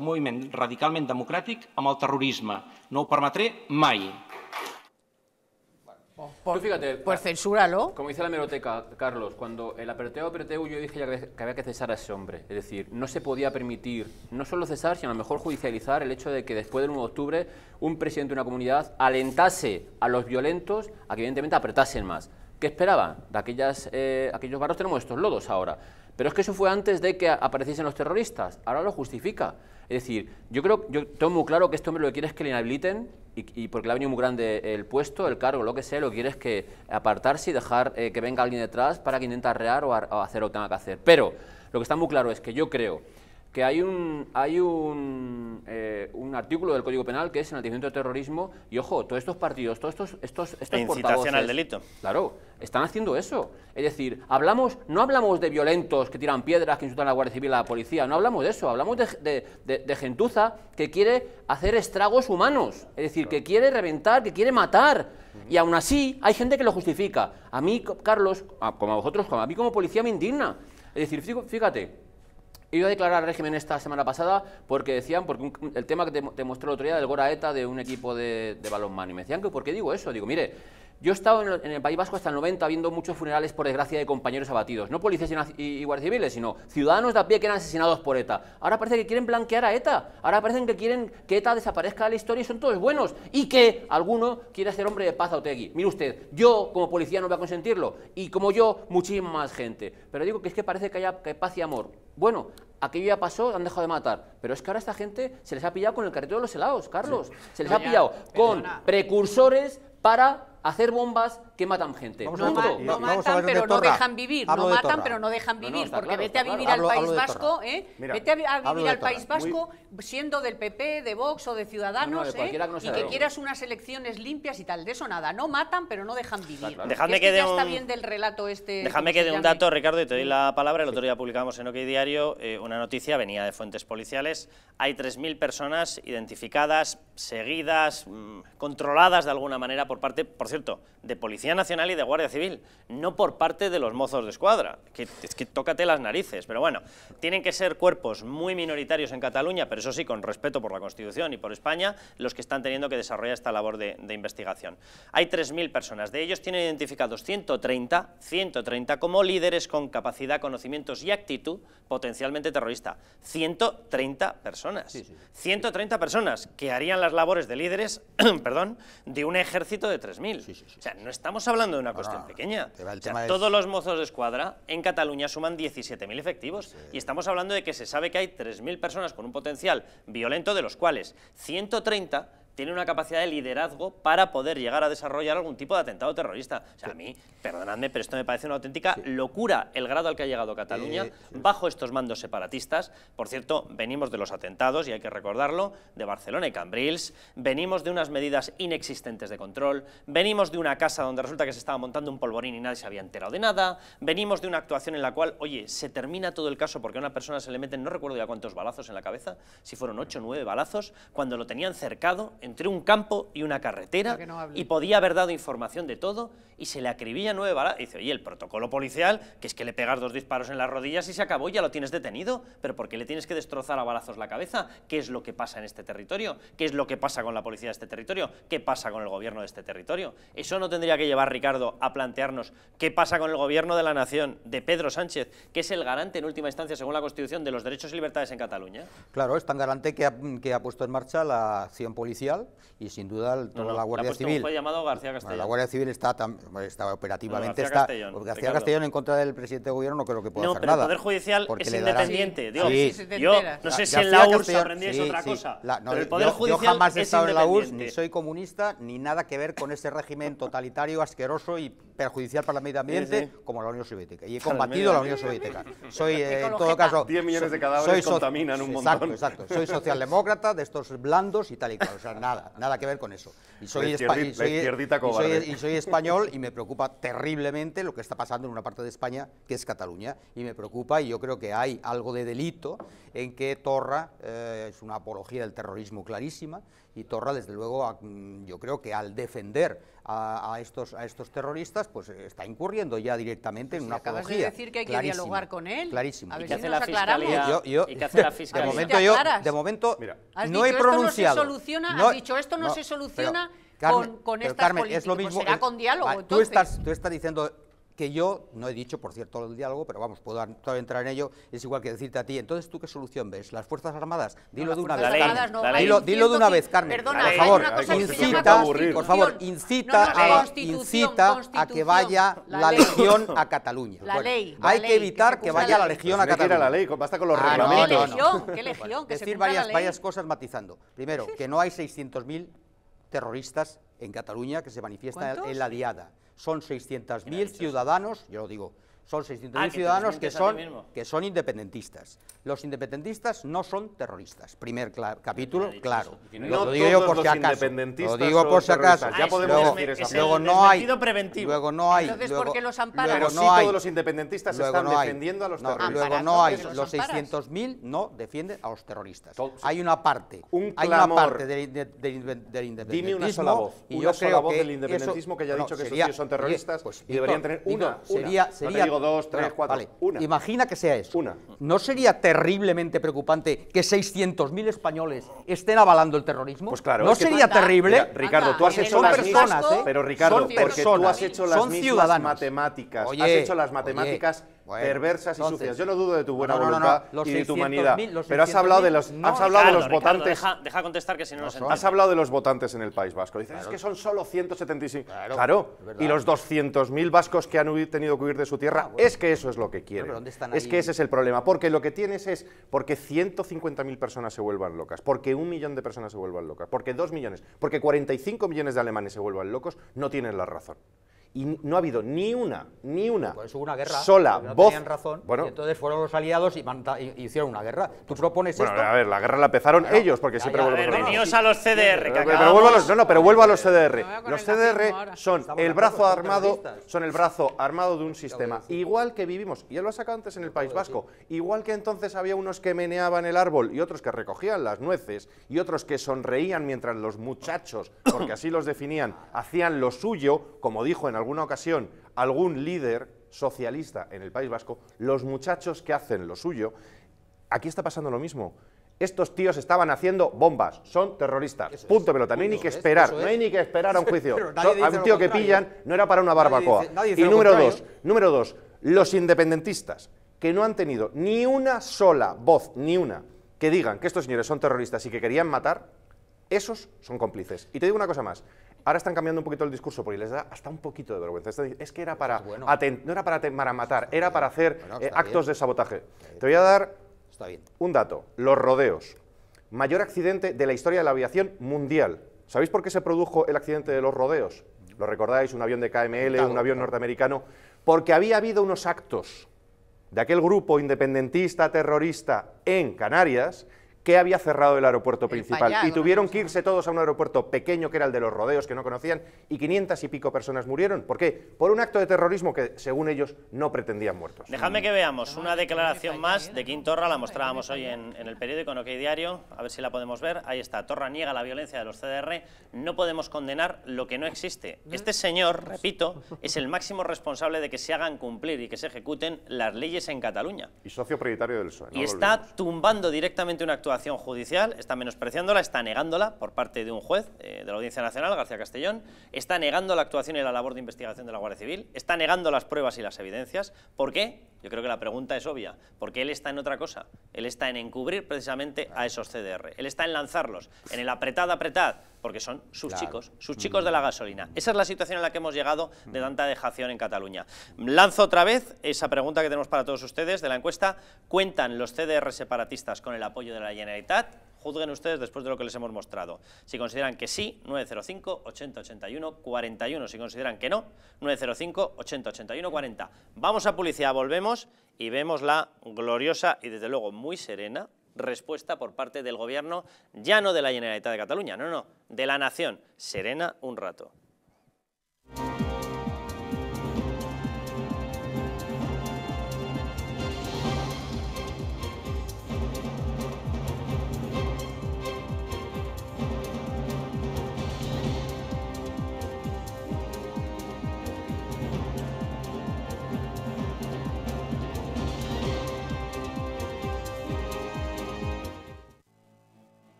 moviment radicalment democràtic a el terrorisme. No ho permetré mai. Oh, por, Tú fíjate, pues censúralo. Como dice la meroteca, Carlos, cuando el aperteo aperteo yo dije que había que cesar a ese hombre. Es decir, no se podía permitir no solo cesar, sino a lo mejor judicializar el hecho de que después del 1 de octubre un presidente de una comunidad alentase a los violentos a que evidentemente apretasen más. ¿Qué esperaban? De aquellas, eh, aquellos barros tenemos estos lodos ahora. Pero es que eso fue antes de que apareciesen los terroristas. Ahora lo justifica. Es decir, yo creo, yo tengo muy claro que este hombre lo que quiere es que le inhabiliten y, porque le ha venido muy grande el puesto, el cargo, lo que sea, lo que quiere es que apartarse y dejar eh, que venga alguien detrás para que intente arrear o, o hacer lo que tenga que hacer. Pero lo que está muy claro es que yo creo que hay un, hay eh, un, artículo del Código Penal que es el enaltecimiento de terrorismo y, ojo, todos estos partidos, todos estos, estos, estos e portavoces... al delito. Claro, están haciendo eso. Es decir, hablamos, no hablamos de violentos que tiran piedras, que insultan a la Guardia Civil, a la policía, no hablamos de eso, hablamos de, gentuza que quiere hacer estragos humanos, es decir, que quiere reventar, que quiere matar. Y aún así hay gente que lo justifica. A mí, Carlos, como a vosotros, a mí como policía me indigna. Es decir, fíjate, ...yo iba a declarar régimen esta semana pasada porque decían, porque el tema que te, mostré el otro día del Gora ETA de un equipo de, de balonmano, y me decían que por qué digo eso. Digo, mire, yo he estado en el, País Vasco hasta el 90 viendo muchos funerales, por desgracia, de compañeros abatidos. No policías y, guardias civiles, sino ciudadanos de a pie que eran asesinados por ETA. Ahora parece que quieren blanquear a ETA. Ahora parece que quieren que ETA desaparezca de la historia y son todos buenos. Y que alguno quiere ser hombre de paz a Otegui. Mire usted, yo como policía no voy a consentirlo. Y como yo, muchísima más gente. Pero digo que es que parece que haya paz y amor. Bueno, aquello ya pasó, han dejado de matar. Pero es que ahora esta gente se les ha pillado con el carrito de los helados, Carlos. Se les ha pillado con precursores para hacer bombas que matan gente. no, matan, pero no dejan vivir. no matan, pero no dejan vivir. porque vete, a vivir al País Vasco, siendo del PP, de Vox o de Ciudadanos, ¿eh? y que quieras unas elecciones limpias y tal. De eso nada. No matan, pero no dejan vivir. Dejame que, que dé un este, dato, Ricardo, y te doy la palabra. El otro día publicamos en OK Diario eh, una noticia, venía de fuentes policiales. Hay 3.000 personas identificadas, seguidas, mm, controladas de alguna manera por parte, por cierto, de Policía Nacional y de Guardia Civil, no por parte de los mozos de escuadra, que, es tócate las narices, pero bueno, tienen que ser cuerpos muy minoritarios en Cataluña, pero eso sí, con respeto por la Constitución y por España, los que están teniendo que desarrollar esta labor de, investigación. Hay 3.000 personas, de ellos tienen identificados 130, 130 como líderes con capacidad, conocimientos y actitud potencialmente terrorista. 130 personas, 130 personas que harían las labores de líderes, perdón, de un ejército de 3.000 o sea, no estamos hablando de una cuestión pequeña. todos los mozos de escuadra en Cataluña suman 17.000 efectivos y estamos hablando de que se sabe que hay 3.000 personas con un potencial violento, de los cuales 130 tiene una capacidad de liderazgo para poder llegar a desarrollar algún tipo de atentado terrorista. O sea, a mí, perdonadme, pero esto me parece una auténtica locura el grado al que ha llegado Cataluña eh, bajo estos mandos separatistas. Por cierto, venimos de los atentados, y hay que recordarlo, de Barcelona y Cambrils, venimos de unas medidas inexistentes de control, venimos de una casa donde resulta que se estaba montando un polvorín y nadie se había enterado de nada, venimos de una actuación en la cual, oye, se termina todo el caso porque a una persona se le meten, no recuerdo ya cuántos balazos en la cabeza, si fueron ocho, o 9 balazos, cuando lo tenían cercado entre un campo y una carretera y podía haber dado información de todo y se le acribilla nueve balas. Y dice, oye, el protocolo policial, que es que le pegas dos disparos en las rodillas y se acabó, ya lo tienes detenido, pero ¿por qué le tienes que destrozar a balazos la cabeza? ¿Qué es lo que pasa en este territorio? ¿Qué es lo que pasa con la policía de este territorio? ¿Qué pasa con el gobierno de este territorio? Eso no tendría que llevar, Ricardo, a plantearnos qué pasa con el gobierno de la nación de Pedro Sánchez, que es el garante en última instancia, según la Constitución, de los derechos y libertades en Cataluña. Claro, es tan garante que ha puesto en marcha la acción policial y sin duda toda la Guardia Civil. llamado García Castellón. la Guardia Civil está, operativamente. García está, Castellón, García Castellón en contra del presidente de gobierno no creo que pueda no, hacer pero El Poder Judicial es independiente. Dios, Yo no sé si en la URSS aprendí es otra cosa. pero el Poder yo, Judicial. jamás he estado en la URSS, ni soy comunista, ni nada que ver con ese régimen totalitario, asqueroso y perjudicial para el medio ambiente como la Unión Soviética. Y he combatido la Unión Soviética. Soy, eh, en todo caso. 10 millones de cadáveres contaminan un montón. Exacto, exacto. Soy socialdemócrata de estos blandos y tal y cual. O sea, nada, nada que ver con eso. Y soy, español y me preocupa terriblemente lo que está pasando en una parte de España que es Cataluña. Y me preocupa y yo creo que hay algo de delito en que Torra eh, es una apología del terrorismo clarísima y Torra, desde luego, mm, yo creo que al defender a, estos, a estos terroristas, pues eh, está incurriendo ya directamente en una acabas apología. De decir que hay que dialogar con él. Clarísimo. A ver ¿Y, qué hace la fiscalía? ¿Y qué hace la fiscalía? De momento, yo, de momento no he pronunciado. No se soluciona? has dicho, esto no, se soluciona con, con estas Carmen, políticas. Es lo Será con diálogo, ah, tú, estás, tú estás diciendo que yo, no he dicho, por cierto, el diálogo, pero vamos, puedo entrar en ello, es igual que decirte a ti, entonces, ¿tú qué solución ves? ¿Las Fuerzas Armadas? Dilo de una vez, dilo, de una vez, Carmen. por favor, incita, por favor, incita, a, incita a que vaya la, Legión a Cataluña. hay que evitar que, vaya la Legión a Cataluña. la ley, basta con los reglamentos. ¿Qué Decir varias cosas matizando. Primero, que no hay 600.000 terroristas en Cataluña que se manifiestan en la diada son 600.000 ciudadanos, yo lo digo, son 600.000 ah, ciudadanos que son, que son independentistas. Los independentistas no son terroristas. Primer capítulo, claro. No lo, digo por si acaso. Lo digo por si acaso. ya podemos luego, decir luego no hay, Luego no hay. Entonces, ¿por los amparan? no hay, todos los independentistas están defendiendo a los terroristas. Luego no hay. Los 600.000 no defienden a los terroristas. Hay una parte. hay una parte del, del, del independentismo. Dime una sola voz. Y una yo sola voz del independentismo que haya ha dicho que esos tíos son terroristas y pues, deberían tener una. Sería dos, tres, cuatro. Una. Imagina que sea eso. Una. ¿No sería terriblemente preocupante que 600.000 españoles estén avalando el terrorismo? Pues claro. ¿No sería terrible? Ricardo, tú has hecho son las personas, mismas, ¿eh? Pero Ricardo, son porque tú has hecho las mismas matemáticas. has hecho las matemáticas perversas y sucias. Yo no dudo de tu buena voluntad y de tu humanidad. pero has hablado de los, has hablado de los votantes. Deja, contestar que si no, nos Has hablado de los votantes en el País Vasco. Dices, es que son solo 175. Claro. Y los 200.000 vascos que han tenido que huir de su tierra, ah, es que eso es lo que quieren. es que ese es el problema. Porque lo que tienes es porque 150.000 personas se vuelvan locas, porque un millón de personas se vuelvan locas, porque dos millones, porque 45 millones de alemanes se vuelvan locos, no tienen la razón y no ha habido ni una, ni una, guerra, sola voz. entonces fueron los aliados y, hicieron una guerra. Tú propones esto? A ver, la guerra la empezaron ellos, porque siempre vuelvo a los CDR. pero, vuelvo a los, no, no, pero vuelvo a los CDR. Los CDR son el brazo armado, son el brazo armado de un sistema. Igual que vivimos, ya lo ha sacado antes en el País Vasco, igual que entonces había unos que meneaban el árbol y otros que recogían las nueces y otros que sonreían mientras los muchachos, porque así los definían, hacían lo suyo, como dijo en alguna ocasión algún líder socialista en el País Vasco, los muchachos que hacen lo suyo, aquí está pasando lo mismo. Estos tíos estaban haciendo bombas, son terroristas. punto pelota, no hay ni que esperar, no hay ni que esperar a un juicio. un tío que pillan no era para una barbacoa. y número número dos, los independentistas, que no han tenido ni una sola voz, ni una, que digan que estos señores son terroristas y que querían matar, esos son cómplices. Y te digo una cosa más, Ahora están cambiando un poquito el discurso porque les da hasta un poquito de vergüenza. Es que era para no era para, matar, era para hacer eh, actos de sabotaje. Te voy a dar un dato. Los rodeos. Mayor accidente de la historia de la aviación mundial. ¿Sabéis por qué se produjo el accidente de los rodeos? Lo recordáis, un avión de KML, un avión norteamericano. Porque había habido unos actos de aquel grupo independentista, terrorista, en Canarias, que había cerrado el aeropuerto principal. y tuvieron que irse todos a un aeropuerto pequeño que era el de los rodeos, que no conocían, y 500 y pico personas murieron. ¿Por qué? Por un acto de terrorismo que, según ellos, no pretendían muertos. déjame que veamos una declaración más de Quintorra, la mostrábamos hoy en, el periódico, en Diario, a ver si la podemos ver. Ahí está, Torra niega la violencia de los CDR, no podemos condenar lo que no existe. Este señor, repito, es el máximo responsable de que se hagan cumplir y que se ejecuten las leyes en Cataluña. Y socio prioritario del PSOE. y está tumbando directamente un acto actuación judicial, está menospreciándola, está negándola por parte de un juez eh, de la Audiencia Nacional, García Castellón, está negando la actuación y la labor de investigación de la Guardia Civil, está negando las pruebas y las evidencias. ¿Por qué? Yo creo que la pregunta es obvia, porque él está en otra cosa, él está en encubrir precisamente a esos CDR, él está en lanzarlos, en el apretad, apretad, porque son sus chicos, sus mm. chicos de la gasolina. Esa es la situación en la que hemos llegado de mm. tanta dejación en Cataluña. Lanzo otra vez esa pregunta que tenemos para todos ustedes de la encuesta. ¿Cuentan los CDR separatistas con el apoyo de la Generalitat? Juzguen ustedes después de lo que les hemos mostrado. Si consideran que sí, 905-8081-41. Si consideran que no, 905-8081-40. Vamos a publicidad, volvemos y vemos la gloriosa y desde luego muy serena respuesta por parte del gobierno, ya no de la Generalitat de Cataluña, no, no, de la nación. Serena un rato.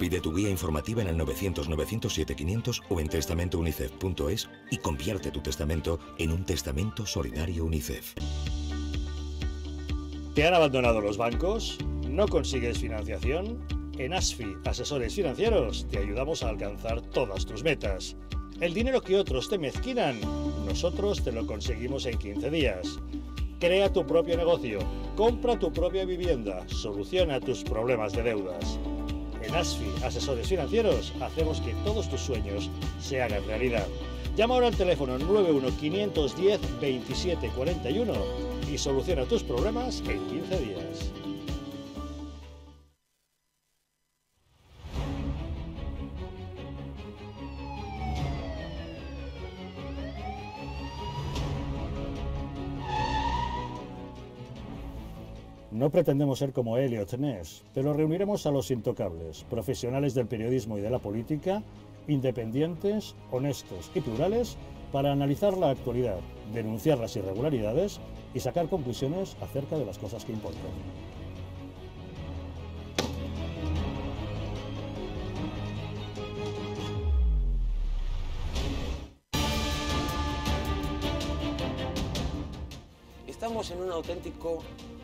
Pide tu guía informativa en el 900-907-500 o en testamentounicef.es y convierte tu testamento en un testamento solidario UNICEF. ¿Te han abandonado los bancos? ¿No consigues financiación? En ASFI, Asesores Financieros, te ayudamos a alcanzar todas tus metas. El dinero que otros te mezquinan, nosotros te lo conseguimos en 15 días. Crea tu propio negocio, compra tu propia vivienda, soluciona tus problemas de deudas. ASFI, asesores financieros, hacemos que todos tus sueños se hagan realidad. Llama ahora al teléfono 91-510-2741 y soluciona tus problemas en 15 días. No pretendemos ser como Elliot Ness, pero reuniremos a los intocables, profesionales del periodismo y de la política, independientes, honestos y plurales, para analizar la actualidad, denunciar las irregularidades y sacar conclusiones acerca de las cosas que importan. Estamos en un auténtico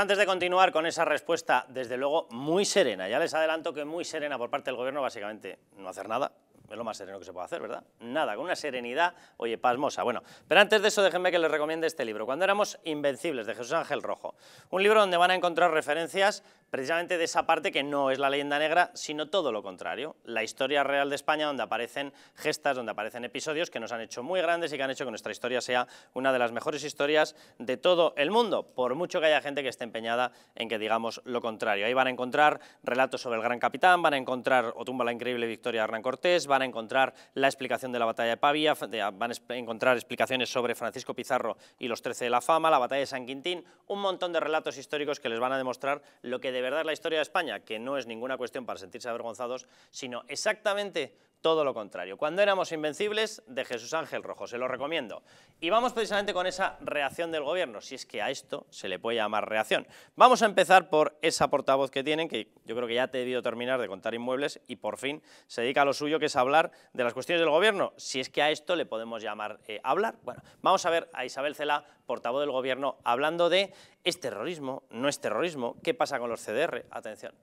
antes de continuar con esa respuesta, desde luego muy serena, ya les adelanto que muy serena por parte del gobierno, básicamente no hacer nada, es lo más sereno que se puede hacer, ¿verdad? Nada, con una serenidad, oye, pasmosa. Bueno, pero antes de eso déjenme que les recomiende este libro, Cuando éramos invencibles, de Jesús Ángel Rojo. Un libro donde van a encontrar referencias precisamente de esa parte que no es la leyenda negra, sino todo lo contrario, la historia real de España, donde aparecen gestas, donde aparecen episodios que nos han hecho muy grandes y que han hecho que nuestra historia sea una de las mejores historias de todo el mundo, por mucho que haya gente que esté empeñada en que digamos lo contrario. Ahí van a encontrar relatos sobre el gran capitán, van a encontrar o tumba la increíble victoria de Hernán Cortés, van van a encontrar la explicación de la batalla de Pavia, ah, van a encontrar explicaciones sobre Francisco Pizarro y los Trece de la Fama, la batalla de San Quintín, un montón de relatos históricos que les van a demostrar lo que de verdad es la historia de España, que no es ninguna cuestión para sentirse avergonzados, sino exactamente todo lo contrario. Cuando éramos invencibles, de Jesús Ángel Rojo, se lo recomiendo. Y vamos precisamente con esa reacción del gobierno, si es que a esto se le puede llamar reacción. Vamos a empezar por esa portavoz que tienen, que yo creo que ya te he debido terminar de contar inmuebles y por fin se dedica a lo suyo, que es hablar de las cuestiones del gobierno, si es que a esto le podemos llamar eh, hablar. Bueno, vamos a ver a Isabel Cela, portavoz del gobierno, hablando de es terrorismo, no es terrorismo, qué pasa con los CDR, atención.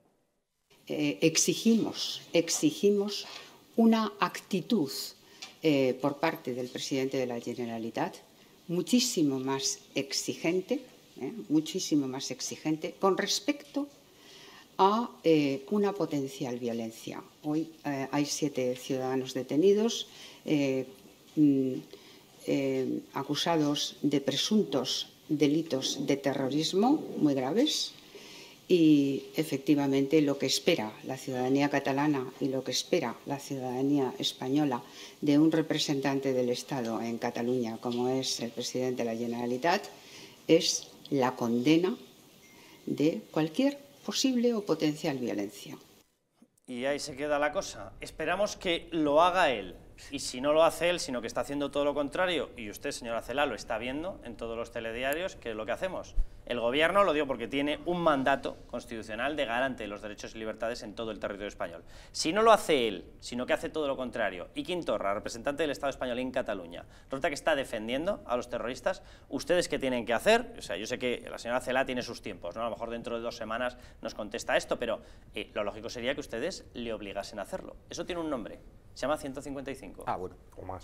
Eh, exigimos, exigimos una actitud eh, por parte del presidente de la Generalitat muchísimo más exigente, eh, muchísimo más exigente con respecto a eh, una potencial violencia. Hoy hay siete ciudadanos detenidos, mm, acusados de presuntos delitos de terrorismo muy graves y efectivamente lo que espera la ciudadanía catalana y lo que espera la ciudadanía española de un representante del Estado en Cataluña, como es el presidente de la Generalitat, es la condena de cualquier posible o potencial violencia. Y ahí se queda la cosa. Esperamos que lo haga él. Y si no lo hace él, sino que está haciendo todo lo contrario, y usted, señora Cela, lo está viendo en todos los telediarios, ¿qué es lo que hacemos? El gobierno, lo digo porque tiene un mandato constitucional de garante de los derechos y libertades en todo el territorio español. Si no lo hace él, sino que hace todo lo contrario, y Quintorra, representante del Estado español en Cataluña, resulta que está defendiendo a los terroristas, ¿ustedes qué tienen que hacer? O sea, yo sé que la señora Cela tiene sus tiempos, ¿no? a lo mejor dentro de dos semanas nos contesta esto, pero eh, lo lógico sería que ustedes le obligasen a hacerlo. Eso tiene un nombre, se llama 155. Ah, bueno, o más.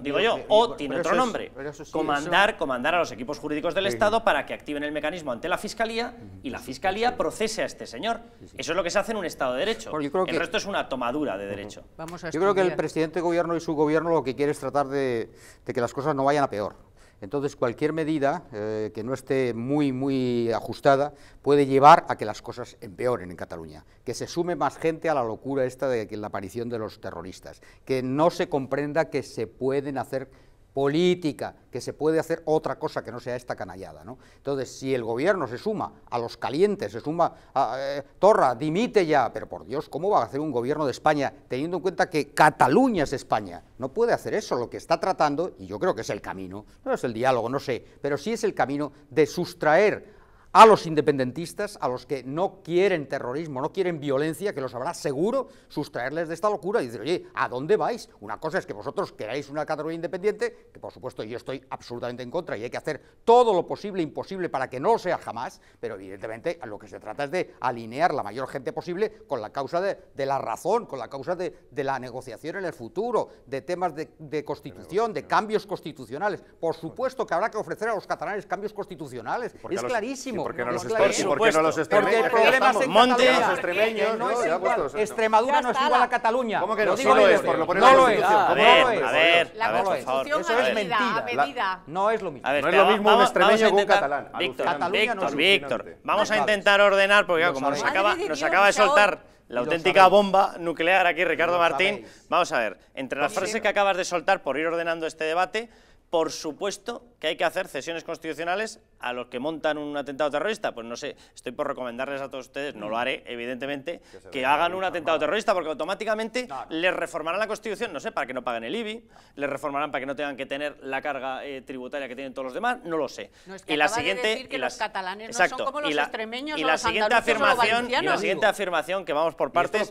digo yo, o tiene otro nombre, comandar, comandar a los equipos jurídicos del Estado para que activen el mecanismo ante la Fiscalía y la Fiscalía procese a este señor. Eso es lo que se hace en un Estado de Derecho. El resto es una tomadura de derecho. Yo creo que el presidente de gobierno y su gobierno lo que quiere es tratar de, que las cosas no vayan a peor. Entonces, cualquier medida eh, que no esté muy, muy ajustada puede llevar a que las cosas empeoren en Cataluña, que se sume más gente a la locura esta de la aparición de los terroristas, que no se comprenda que se pueden hacer política, que se puede hacer otra cosa que no sea esta canallada. ¿no? Entonces, si el gobierno se suma a los calientes, se suma a eh, Torra, dimite ya, pero por Dios, ¿cómo va a hacer un gobierno de España teniendo en cuenta que Cataluña es España? No puede hacer eso, lo que está tratando, y yo creo que es el camino, no es el diálogo, no sé, pero sí es el camino de sustraer a los independentistas, a los que no quieren terrorismo, no quieren violencia, que los habrá seguro, sustraerles de esta locura y decir, oye, ¿a dónde vais? Una cosa es que vosotros queráis una Cataluña independiente, que por supuesto yo estoy absolutamente en contra y hay que hacer todo lo posible, imposible, para que no lo sea jamás, pero evidentemente lo que se trata es de alinear la mayor gente posible con la causa de, la razón, con la causa de, la negociación en el futuro, de temas de, constitución, de cambios constitucionales. Por supuesto que habrá que ofrecer a los catalanes cambios constitucionales, es clarísimo. ¿Por qué no, los, claro, ¿por no los extremeños? Porque Monte, no, Extremadura no es igual a Cataluña. ¿Cómo que no? lo es, por lo no lo es. A ver, a ver. La Constitución Eso es mentira. No es lo mismo. No es lo mismo un extremeño que un catalán. Víctor, Víctor, vamos a intentar ordenar, porque como nos acaba de soltar la auténtica bomba nuclear aquí, Ricardo Martín. Vamos a ver, entre las pues frases que acabas de soltar por ir ordenando este debate, por supuesto que hay que hacer cesiones constitucionales a los que montan un atentado terrorista. Pues no sé, estoy por recomendarles a todos ustedes, no lo mm. haré, evidentemente, que, hagan un atentado terrorista, porque automáticamente les reformarán la Constitución, no sé, para que no paguen el IBI, les reformarán para que no tengan que tener la carga eh, tributaria que tienen todos los demás, no lo sé. y la siguiente, exacto, y la, siguiente afirmación, y la siguiente afirmación, que vamos por partes,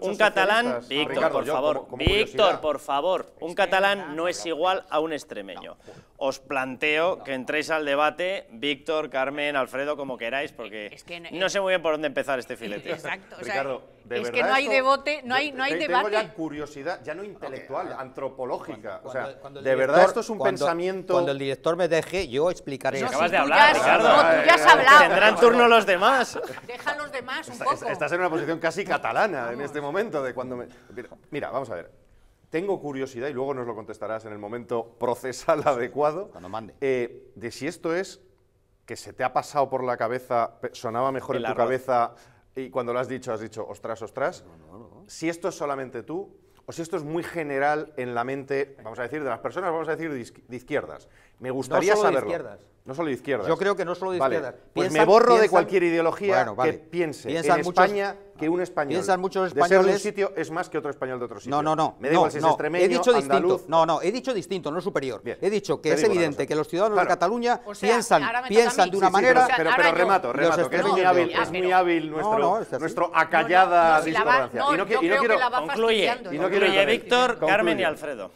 un catalán, Víctor, por favor, Víctor, por favor, un catalán no es igual a un extremeño. Os planteo planteo que entréis al debate, Víctor, Carmen, Alfredo, como queráis, porque no, sé muy bien por dónde empezar este filete. Exacto. Ricardo, ¿de es que no hay debate, no hay, no hay tengo curiosidad, ya no intelectual, antropológica. o sea, de verdad esto es un pensamiento. Cuando el director me deje, yo explicaré. No, acabas de hablar, Ricardo. No, tú ya has eh, hablado. Eh, Tendrán turno los demás. Deja los demás un poco. Estás en una posición casi catalana en este momento de cuando Mira, vamos a ver. Tengo curiosidad, y luego nos lo contestarás en el momento procesal adecuado, eh, de si esto es que se te ha pasado por la cabeza, sonaba mejor en tu cabeza y cuando lo has dicho has dicho, ostras, ostras. Si esto es solamente tú, o si esto es muy general en la mente, vamos a decir, de las personas, vamos a decir, de izquierdas. Me gustaría no solo saberlo. De izquierdas. No solo de izquierdas. Yo creo que no solo de izquierdas. Pues me borro de cualquier ideología que piense en España que un español. Piensan muchos españoles. De ser un sitio es más que otro español de otro sitio. No, no, no. Me da es he dicho distinto. No, no, he dicho distinto, no superior. He dicho que es evidente que los ciudadanos de Cataluña piensan, piensan de una manera. Pero, remato, remato, que es muy hábil, es muy hábil nuestro, nuestro acallada discordancia. Y no quiero. Concluye, Víctor, Carmen y Alfredo.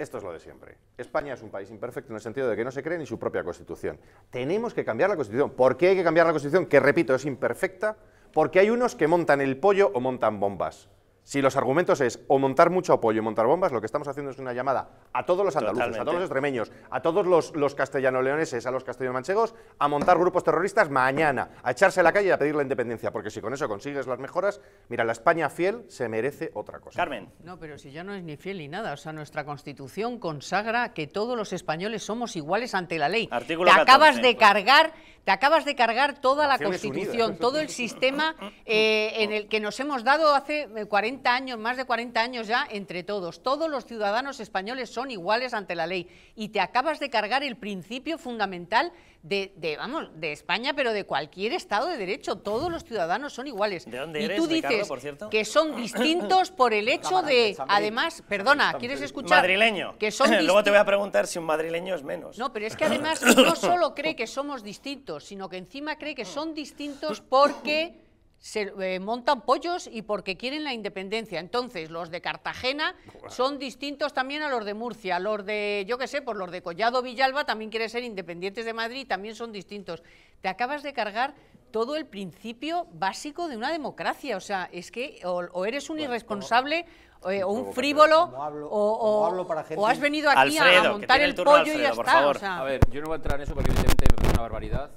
Esto es lo de siempre. España es un país imperfecto en el sentido de que no se cree ni su propia constitución. Tenemos que cambiar la constitución. ¿Por qué hay que cambiar la constitución? Que repito, es imperfecta. Porque hay unos que montan el pollo o montan bombas. Si los argumentos es o montar mucho apoyo, montar bombas, lo que estamos haciendo es una llamada a todos los andaluces, a todos los extremeños, a todos los, los castellano-leoneses, a los castellano-manchegos, a montar grupos terroristas mañana, a echarse a la calle y a pedir la independencia, porque si con eso consigues las mejoras, mira, la España fiel se merece otra cosa. Carmen. No, pero si ya no es ni fiel ni nada, o sea, nuestra Constitución consagra que todos los españoles somos iguales ante la ley. Artículo acabas de cargar te acabas de cargar toda la Constitución, todo el sistema eh, en el que nos hemos dado hace 40 eh, años, más de 40 años ya, entre todos. Todos los ciudadanos españoles son iguales ante la ley y te acabas de cargar el principio fundamental de, de, vamos, de España, pero de cualquier Estado de Derecho. Todos los ciudadanos son iguales. ¿De dónde y tú dices por cierto? que son distintos por el hecho de, además, perdona, ¿quieres escuchar? Madrileño. Que son Luego te voy a preguntar si un madrileño es menos. No, pero es que además no solo cree que somos distintos, sino que encima cree que son distintos porque se eh, montan pollos y porque quieren la independencia. Entonces, los de Cartagena son distintos también a los de Murcia, los de, yo qué sé, por pues los de Collado Villalba también quieren ser independientes de Madrid, también son distintos. Te acabas de cargar todo el principio básico de una democracia, o sea, es que o, eres un irresponsable eh, o un frívolo o, has venido aquí a montar el pollo y ya está. A ver, yo no voy a entrar en eso porque evidentemente una barbaridad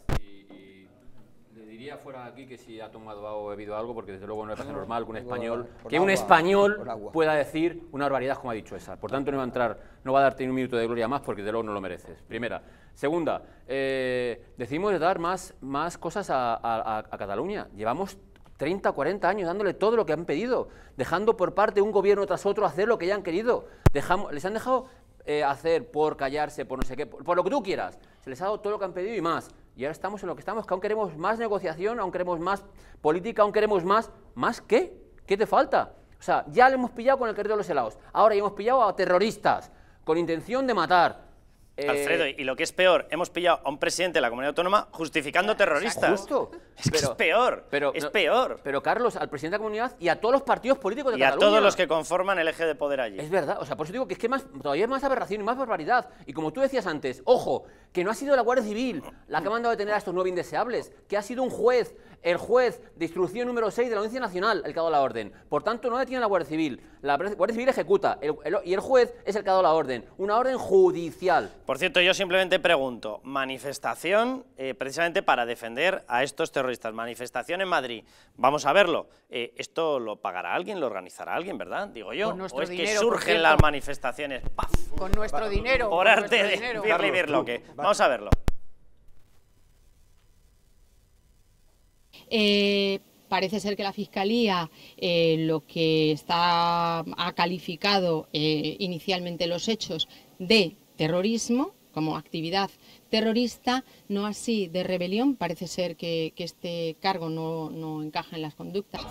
diría fuera aquí que si ha tomado o bebido algo, porque desde luego no es normal que un español, que un español pueda decir una barbaridad como ha dicho esa. Por tanto, no va a entrar, no va a darte ni un minuto de gloria más porque desde luego no lo mereces. Primera. Segunda, eh, decidimos dar más, más cosas a, Cataluña. Llevamos 30, 40 años dándole todo lo que han pedido, dejando por parte un gobierno tras otro hacer lo que ya han querido. les han dejado eh, hacer por callarse, por no sé qué, por, lo que tú quieras. Se les ha dado todo lo que han pedido y más. Y ahora estamos en lo que estamos, que aún queremos más negociación, aún queremos más política, aún queremos más. ¿Más qué? ¿Qué te falta? O sea, ya le hemos pillado con el querido de los helados. Ahora ya hemos pillado a terroristas con intención de matar. Eh, Alfredo, y lo que es peor, hemos pillado a un presidente de la comunidad autónoma justificando ah, terroristas. Es es peor. Pero, es peor. Pero, Carlos, al presidente de la comunidad y a todos los partidos políticos de y Cataluña. Y a todos los que conforman el eje de poder allí. Es verdad. O sea, por eso digo que es que más, todavía es más aberración y más barbaridad. Y como tú decías antes, ojo, que no ha sido la Guardia Civil la que ha mandado a detener a estos nueve indeseables, que ha sido un juez el juez de instrucción número 6 de la Audiencia Nacional, el que ha la orden. Por tanto, no detiene a la Guardia Civil. La Guardia Civil ejecuta y el juez es el que ha la orden. Una orden judicial. Por cierto, yo simplemente pregunto, manifestación eh, precisamente para defender a estos terroristas. Manifestación en Madrid. Vamos a verlo. Eh, esto lo pagará alguien, lo organizará alguien, ¿verdad? Digo yo. o es que surgen las manifestaciones. ¡Paf! Con nuestro dinero. Por arte de Birli Vamos a verlo. Eh, parece ser que la Fiscalía eh, lo que ha calificado eh, inicialmente los hechos de terrorismo, como actividad terrorista, no así de rebelión. Parece ser que, este cargo no encaja en las conductas.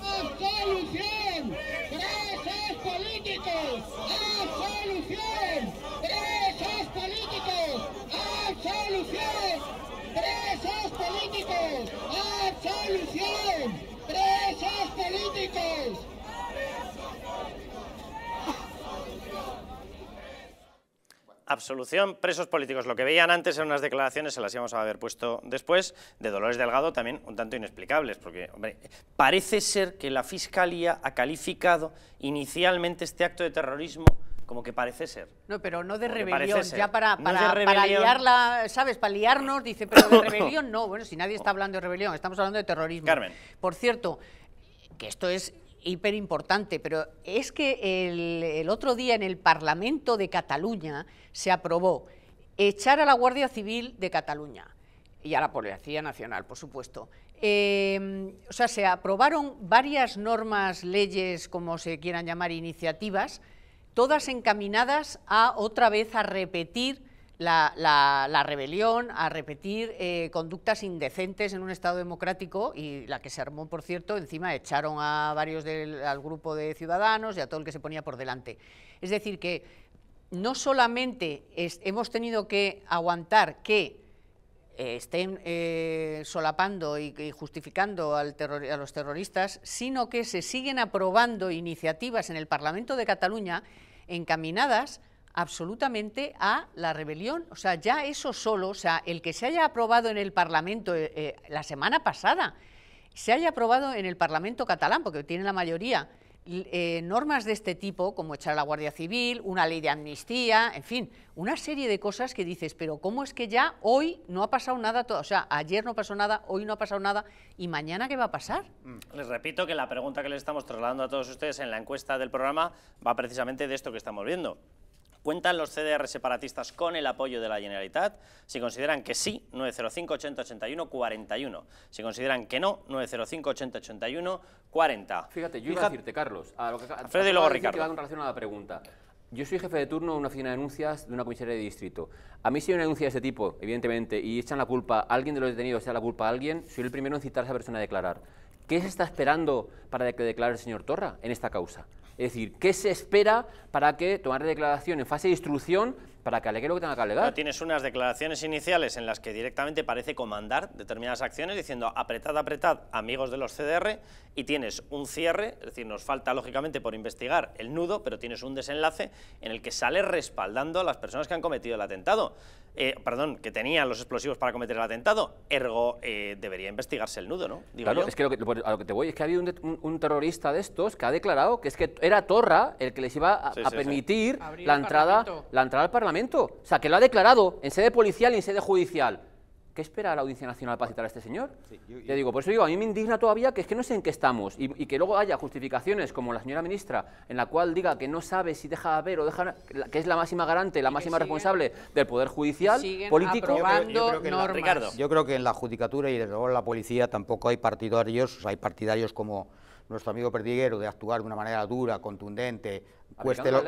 ¡Absolución! ¡Presos políticos! absolución, presos políticos. Lo que veían antes eran unas declaraciones, se las íbamos a haber puesto después, de Dolores Delgado también un tanto inexplicables, porque hombre, parece ser que la Fiscalía ha calificado inicialmente este acto de terrorismo como que parece ser. No, pero no de rebelión, ya para, para, ¿sabes? Para liarnos, dice, pero de rebelión no. Bueno, si nadie está hablando de rebelión, estamos hablando de terrorismo. Carmen. Por cierto, que esto es hiper importante, pero es que el, otro día en el Parlamento de Cataluña se aprobó echar a la Guardia Civil de Cataluña y a la Policía Nacional, por supuesto. Em, o sea, se aprobaron varias normas, leyes, como se quieran llamar, iniciativas, todas encaminadas a otra vez a repetir la, rebelión, a repetir eh, conductas indecentes en un Estado democrático y la que se armó, por cierto, encima echaron a varios del al grupo de ciudadanos y a todo el que se ponía por delante. Es decir, que no solamente hemos tenido que aguantar que eh, estén eh, solapando y, justificando al a los terroristas, sino que se siguen aprobando iniciativas en el Parlamento de Cataluña encaminadas absolutamente a la rebelión. O sea, ya eso solo, o sea, el que se haya aprobado en el Parlamento eh, la semana pasada, se haya aprobado en el Parlamento catalán, porque tiene la mayoría, eh, normas de este tipo, como echar a la Guardia Civil, una ley de amnistía, en fin, una serie de cosas que dices, pero ¿cómo es que ya hoy no ha pasado nada? O sea, ayer no pasó nada, hoy no ha pasado nada, ¿y mañana qué va a pasar? Mm, les repito que la pregunta que les estamos trasladando a todos ustedes en la encuesta del programa va precisamente de esto que estamos viendo. ¿Cuentan los CDR separatistas con el apoyo de la Generalitat? Si consideran que sí, 905 8081 41. Si consideran que no, 905 8081 40. Fíjate, yo iba a decirte, Carlos, a lo que Alfredo y luego Ricardo. pregunta. Yo soy jefe de turno de una oficina de denuncias de una comisaría de distrito. A mí si hay una denuncia de este tipo, evidentemente, y echan la culpa a alguien de los detenidos, echan la culpa a alguien, soy el primero en citar a esa persona a declarar. ¿Qué se está esperando para que declare el señor Torra en esta causa? Es decir, ¿qué se espera para que tomar declaración en fase de instrucción para que alegue lo que tenga que alegar. tienes unas declaraciones iniciales en las que directamente parece comandar determinadas acciones diciendo apretad, apretad, amigos de los CDR, y tienes un cierre, es decir, nos falta lógicamente por investigar el nudo, pero tienes un desenlace en el que sale respaldando a las personas que han cometido el atentado. Eh, perdón, que tenía los explosivos para cometer el atentado, ergo eh, debería investigarse el nudo, ¿no? claro, es que, lo pues, lo que te voy es que ha habido un, terrorista de estos que ha declarado que es que era Torra el que les iba a, permitir La, entrada, la entrada al Parlamento. O sea, que lo ha declarado en sede policial y en sede judicial. ¿qué espera la Audiencia Nacional para citar a este señor? digo, por eso digo, a mí me indigna todavía que es que no sé en qué estamos y, que luego haya justificaciones como la señora ministra, en la cual diga que no sabe si deja ver o deja, que es la máxima garante, la máxima responsable del Poder Judicial, político. Yo Ricardo. yo creo que en la judicatura y desde luego en la policía tampoco hay partidarios, o hay partidarios como nuestro amigo Perdiguero de actuar de una manera dura, contundente, cueste lo,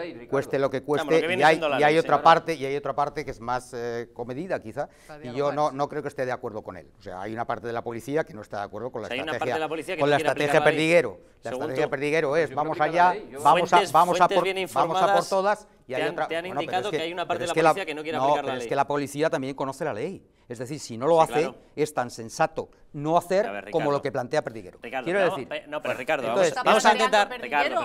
que cueste, y, hay, otra parte, y hay otra parte que es más eh, comedida quizá, y yo no, no, creo que esté de acuerdo con él. O sea, hay una parte de la policía que no está de acuerdo con la estrategia, con la estrategia Perdiguero. La estrategia Perdiguero es, vamos allá, vamos, a, vamos, a por, vamos a por todas y hay otra, te han indicado que, hay una parte de la policía que, no quiere aplicar la pero es que la policía también conoce la ley. Es decir, si no lo hace, es tan sensato no hacer como lo que plantea Perdiguero. Quiero decir. Eh, no, pero pues, Ricardo, vamos, a intentar.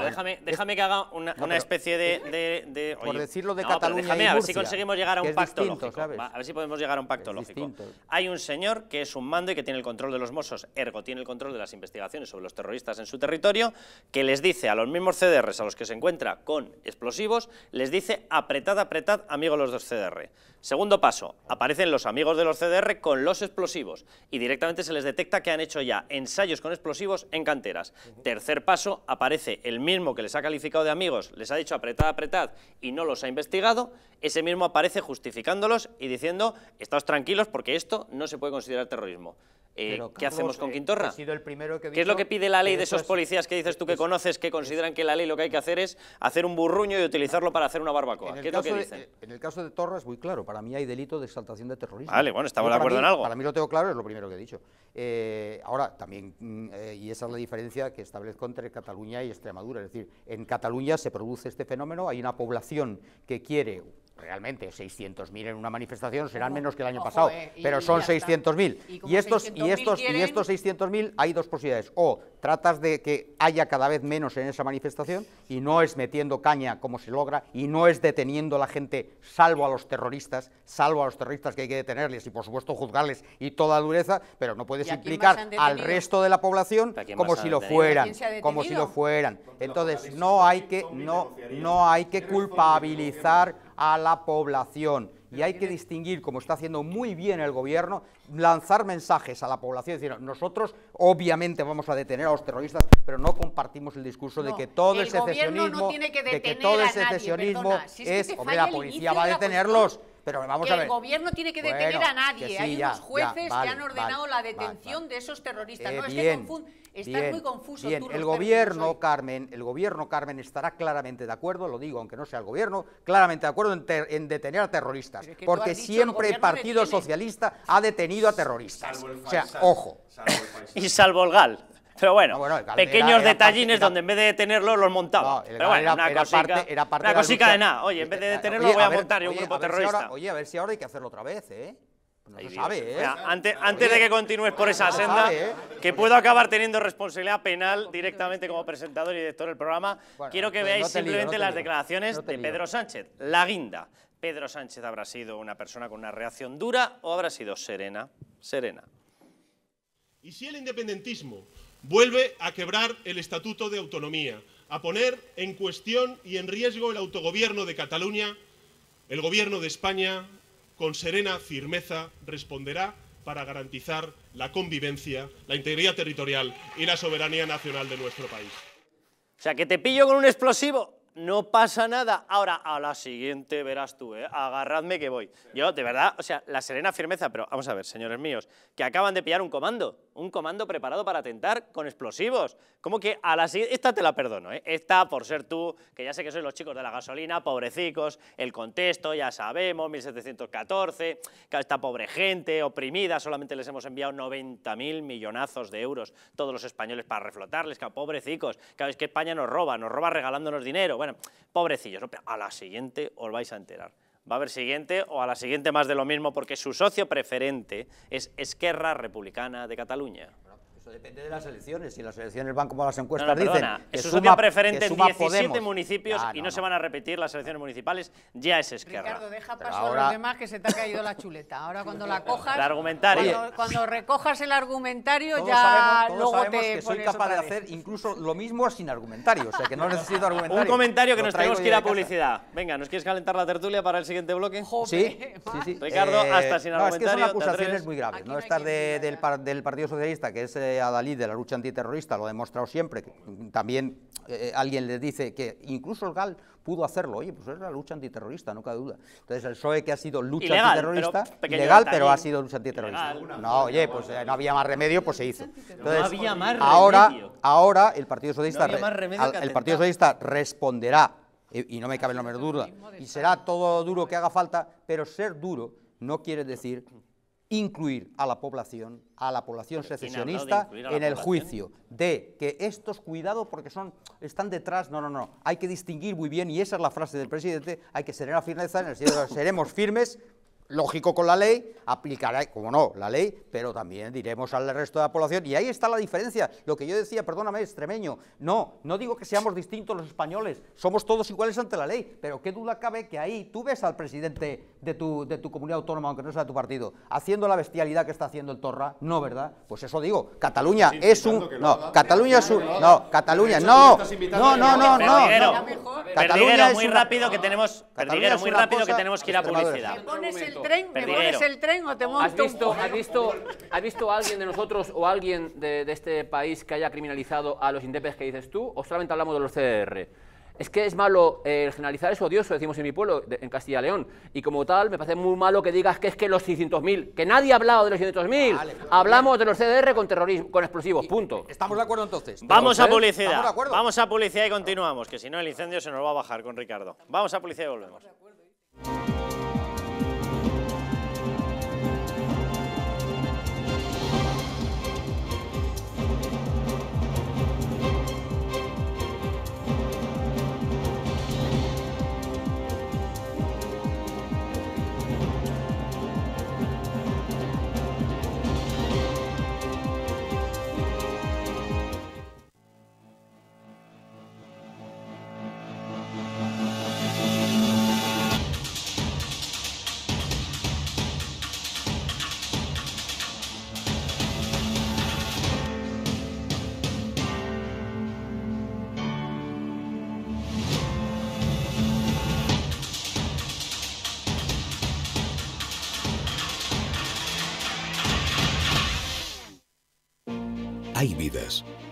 déjame, déjame, que haga una, especie de. por decirlo de Cataluña. Déjame, a ver si conseguimos llegar a un pacto lógico. a ver si podemos llegar a un pacto lógico. Hay un señor que es un mando y que tiene el control de los Mossos, ergo tiene el control de las investigaciones sobre los terroristas en su territorio, que les dice a los mismos CDRs a los que se encuentra con explosivos, les dice apretad, apretad, amigos los dos CDR. Segundo paso, aparecen los amigos de los CDR con los explosivos y directamente se les detecta que han hecho ya ensayos con explosivos en canteras. Tercer paso, aparece el mismo que les ha calificado de amigos, les ha dicho apretad, apretad y no los ha investigado, ese mismo aparece justificándolos y diciendo, estáos tranquilos porque esto no se puede considerar terrorismo. Eh, ¿Qué hacemos con eh, Quintorra? ¿Qué es lo que pide la ley de esos policías que dices tú que conoces, que consideran que la ley lo que hay que hacer es hacer un burruño y utilizarlo para hacer una barbacoa? En el caso de Torra es muy claro, para mí hay delito de exaltación de terrorismo. Vale, bueno, estamos de acuerdo en algo. Para mí lo tengo claro, es lo primero que he dicho. Eh, ahora, también, mm, y esa es la diferencia que establezco entre Cataluña y Extremadura, es decir, en Cataluña se produce este fenómeno, hay una población que quiere realmente 600.000 en una manifestación serán menos que el año pasado, eh, pero son 600.000. Y, estos y estos y estos 600.000 hay dos posibilidades, o tratas de que haya cada vez menos en esa manifestación y no es metiendo caña como se logra y no es deteniendo a la gente salvo a los terroristas, salvo a los terroristas que hay que detenerles y por supuesto juzgarles y toda dureza, pero no puedes implicar al resto de la población como si lo fueran, como si lo fueran. Entonces no hay que no no hay que culpabilizar a la población. Y hay que distinguir, como está haciendo muy bien el gobierno, lanzar mensajes a la población, diciendo, decir, nosotros obviamente vamos a detener a los terroristas, pero no compartimos el discurso de que todo ese todo es, la policía va a detenerlos. Pero vamos a ver. el gobierno tiene que detener a nadie. Hay unos jueces que han ordenado la detención de esos terroristas. Eh, no, es que estás muy confuso. el gobierno, Carmen, el gobierno, Carmen, estará claramente de acuerdo, lo digo, aunque no sea el gobierno, claramente de acuerdo en, detener a terroristas. porque siempre el Partido Socialista ha detenido a terroristas. o sea, ojo. y salvo el GAL. Pero bueno, pequeños detallines donde en vez de detenerlo los montaba. Pero bueno, era, una cosica, era una cosica de, nada. Oye, en vez de detenerlo voy a, montar yo un grupo terrorista. oye, a ver si ahora hay que hacerlo otra vez, ¿eh? Pues no ¿eh? se sabe, ¿eh? antes, de que continúes por esa senda, ¿eh? que puedo acabar teniendo responsabilidad penal directamente como presentador y director del programa, quiero que pues veáis simplemente las declaraciones de Pedro Sánchez, la guinda. ¿Pedro Sánchez habrá sido una persona con una reacción dura o habrá sido serena? Serena. Y si el independentismo Vuelve a quebrar el Estatuto de Autonomía, a poner en cuestión y en riesgo el autogobierno de Cataluña. El Gobierno de España, con serena firmeza, responderá para garantizar la convivencia, la integridad territorial y la soberanía nacional de nuestro país. O sea, que te pillo con un explosivo no pasa nada. Ahora, a la siguiente verás tú, ¿eh? agarradme que voy. Yo, de verdad, o sea, la serena firmeza, pero vamos a ver, señores míos, que acaban de pillar un comando, un comando preparado para atentar con explosivos. Como que a la siguiente, esta te la perdono, ¿eh? esta por ser tú, que ya sé que sois los chicos de la gasolina, pobrecicos, el contexto, ya sabemos, 1714, que esta pobre gente oprimida, solamente les hemos enviado 90.000 millonazos de euros, todos los españoles para reflotarles, que pobrecicos, cada es que España nos roba, nos roba regalándonos dinero, pobrecillos, a la siguiente os vais a enterar. Va a haber siguiente o a la siguiente más de lo mismo porque su socio preferente es Esquerra Republicana de Cataluña depende de las elecciones. Si las elecciones van como las encuestas dicen. es un día preferente en 17 municipios y no, se van a repetir las elecciones municipales. Ya es Esquerra. Ricardo, deja paso a los demás que se te ha caído la chuleta. Ahora cuando la cojas. El argumentario. Cuando, recojas el argumentario ya sabemos, todos luego sabemos te que soy capaz de hacer incluso lo mismo sin argumentario. O sea que no necesito argumentario. Un comentario que nos tenemos que ir a publicidad. Venga, ¿nos quieres calentar la tertulia para el siguiente bloque? sí, sí, sí, Ricardo, hasta eh, sin argumentario. No, es que son acusaciones muy graves. No, Estar del Partido Socialista, que es eh, a de la lucha antiterrorista lo ha demostrado siempre. También eh, alguien les dice que incluso el GAL pudo hacerlo. Oye, pues es la lucha antiterrorista, no cabe duda. Entonces el PSOE que ha sido lucha antiterrorista, pero ilegal, pero ha sido lucha antiterrorista. No, oye, pues eh, no había más remedio, pues se hizo. ahora, ahora el Partido Socialista, el Partido Socialista responderá, y, y no me cabe la menor duda, y será todo duro que haga falta, pero ser duro no quiere decir incluir a la población, a la población secesionista en el juicio de que estos cuidado porque son están detrás, no, no, no, hay que distinguir muy bien y esa es la frase del presidente, hay que ser la firmeza, seremos firmes lógico con la ley, aplicará, como no, la ley, pero también diremos al resto de la población, y ahí está la diferencia, lo que yo decía, perdóname, extremeño, no, no digo que seamos distintos los españoles, somos todos iguales ante la ley, pero qué duda cabe que ahí tú ves al presidente de tu, de tu comunidad autónoma, aunque no sea de tu partido, haciendo la bestialidad que está haciendo el Torra, no, ¿verdad? Pues eso digo, Cataluña es un... No, Cataluña es un... No, Cataluña, no, no, no, no, no. pero Cataluña muy rápido que tenemos... muy rápido que tenemos que ir a publicidad. ¿Me el tren o te monto ¿Has visto, un ¿has visto, ¿Has visto alguien de nosotros o alguien de, este país que haya criminalizado a los indepes que dices tú? ¿O solamente hablamos de los CDR? Es que es malo eh, el generalizar, es odioso, decimos en mi pueblo, en Castilla León. Y como tal, me parece muy malo que digas que es que los 600.000, que nadie ha hablado de los 600.000. Hablamos de los CDR con terrorismo, con explosivos, punto. ¿Estamos de acuerdo entonces? Vamos a publicidad. Vamos a publicidad y continuamos, que si no el incendio se nos va a bajar con Ricardo. Vamos a publicidad y volvemos.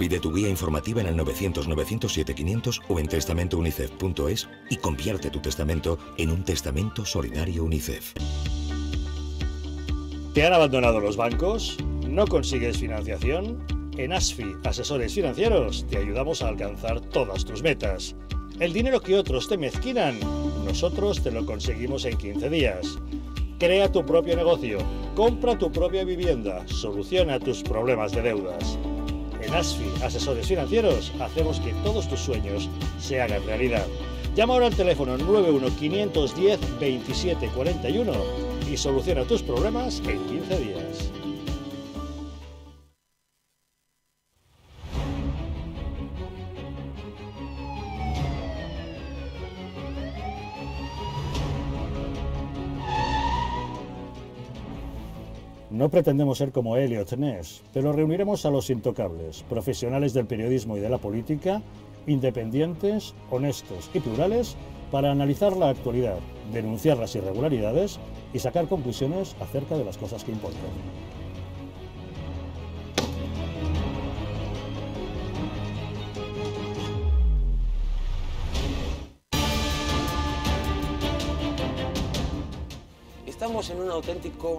Pide tu guía informativa en el 900-907-500 o en testamentounicef.es y convierte tu testamento en un testamento solidario UNICEF. ¿Te han abandonado los bancos? ¿No consigues financiación? En ASFI, Asesores Financieros, te ayudamos a alcanzar todas tus metas. El dinero que otros te mezquinan, nosotros te lo conseguimos en 15 días. Crea tu propio negocio, compra tu propia vivienda, soluciona tus problemas de deudas. En ASFI, Asesores Financieros, hacemos que todos tus sueños sean hagan realidad. Llama ahora al teléfono 91-510-2741 y soluciona tus problemas en 15 días. No pretendemos ser como Elliot Ness, pero reuniremos a los intocables, profesionales del periodismo y de la política, independientes, honestos y plurales, para analizar la actualidad, denunciar las irregularidades y sacar conclusiones acerca de las cosas que importan. Estamos en un auténtico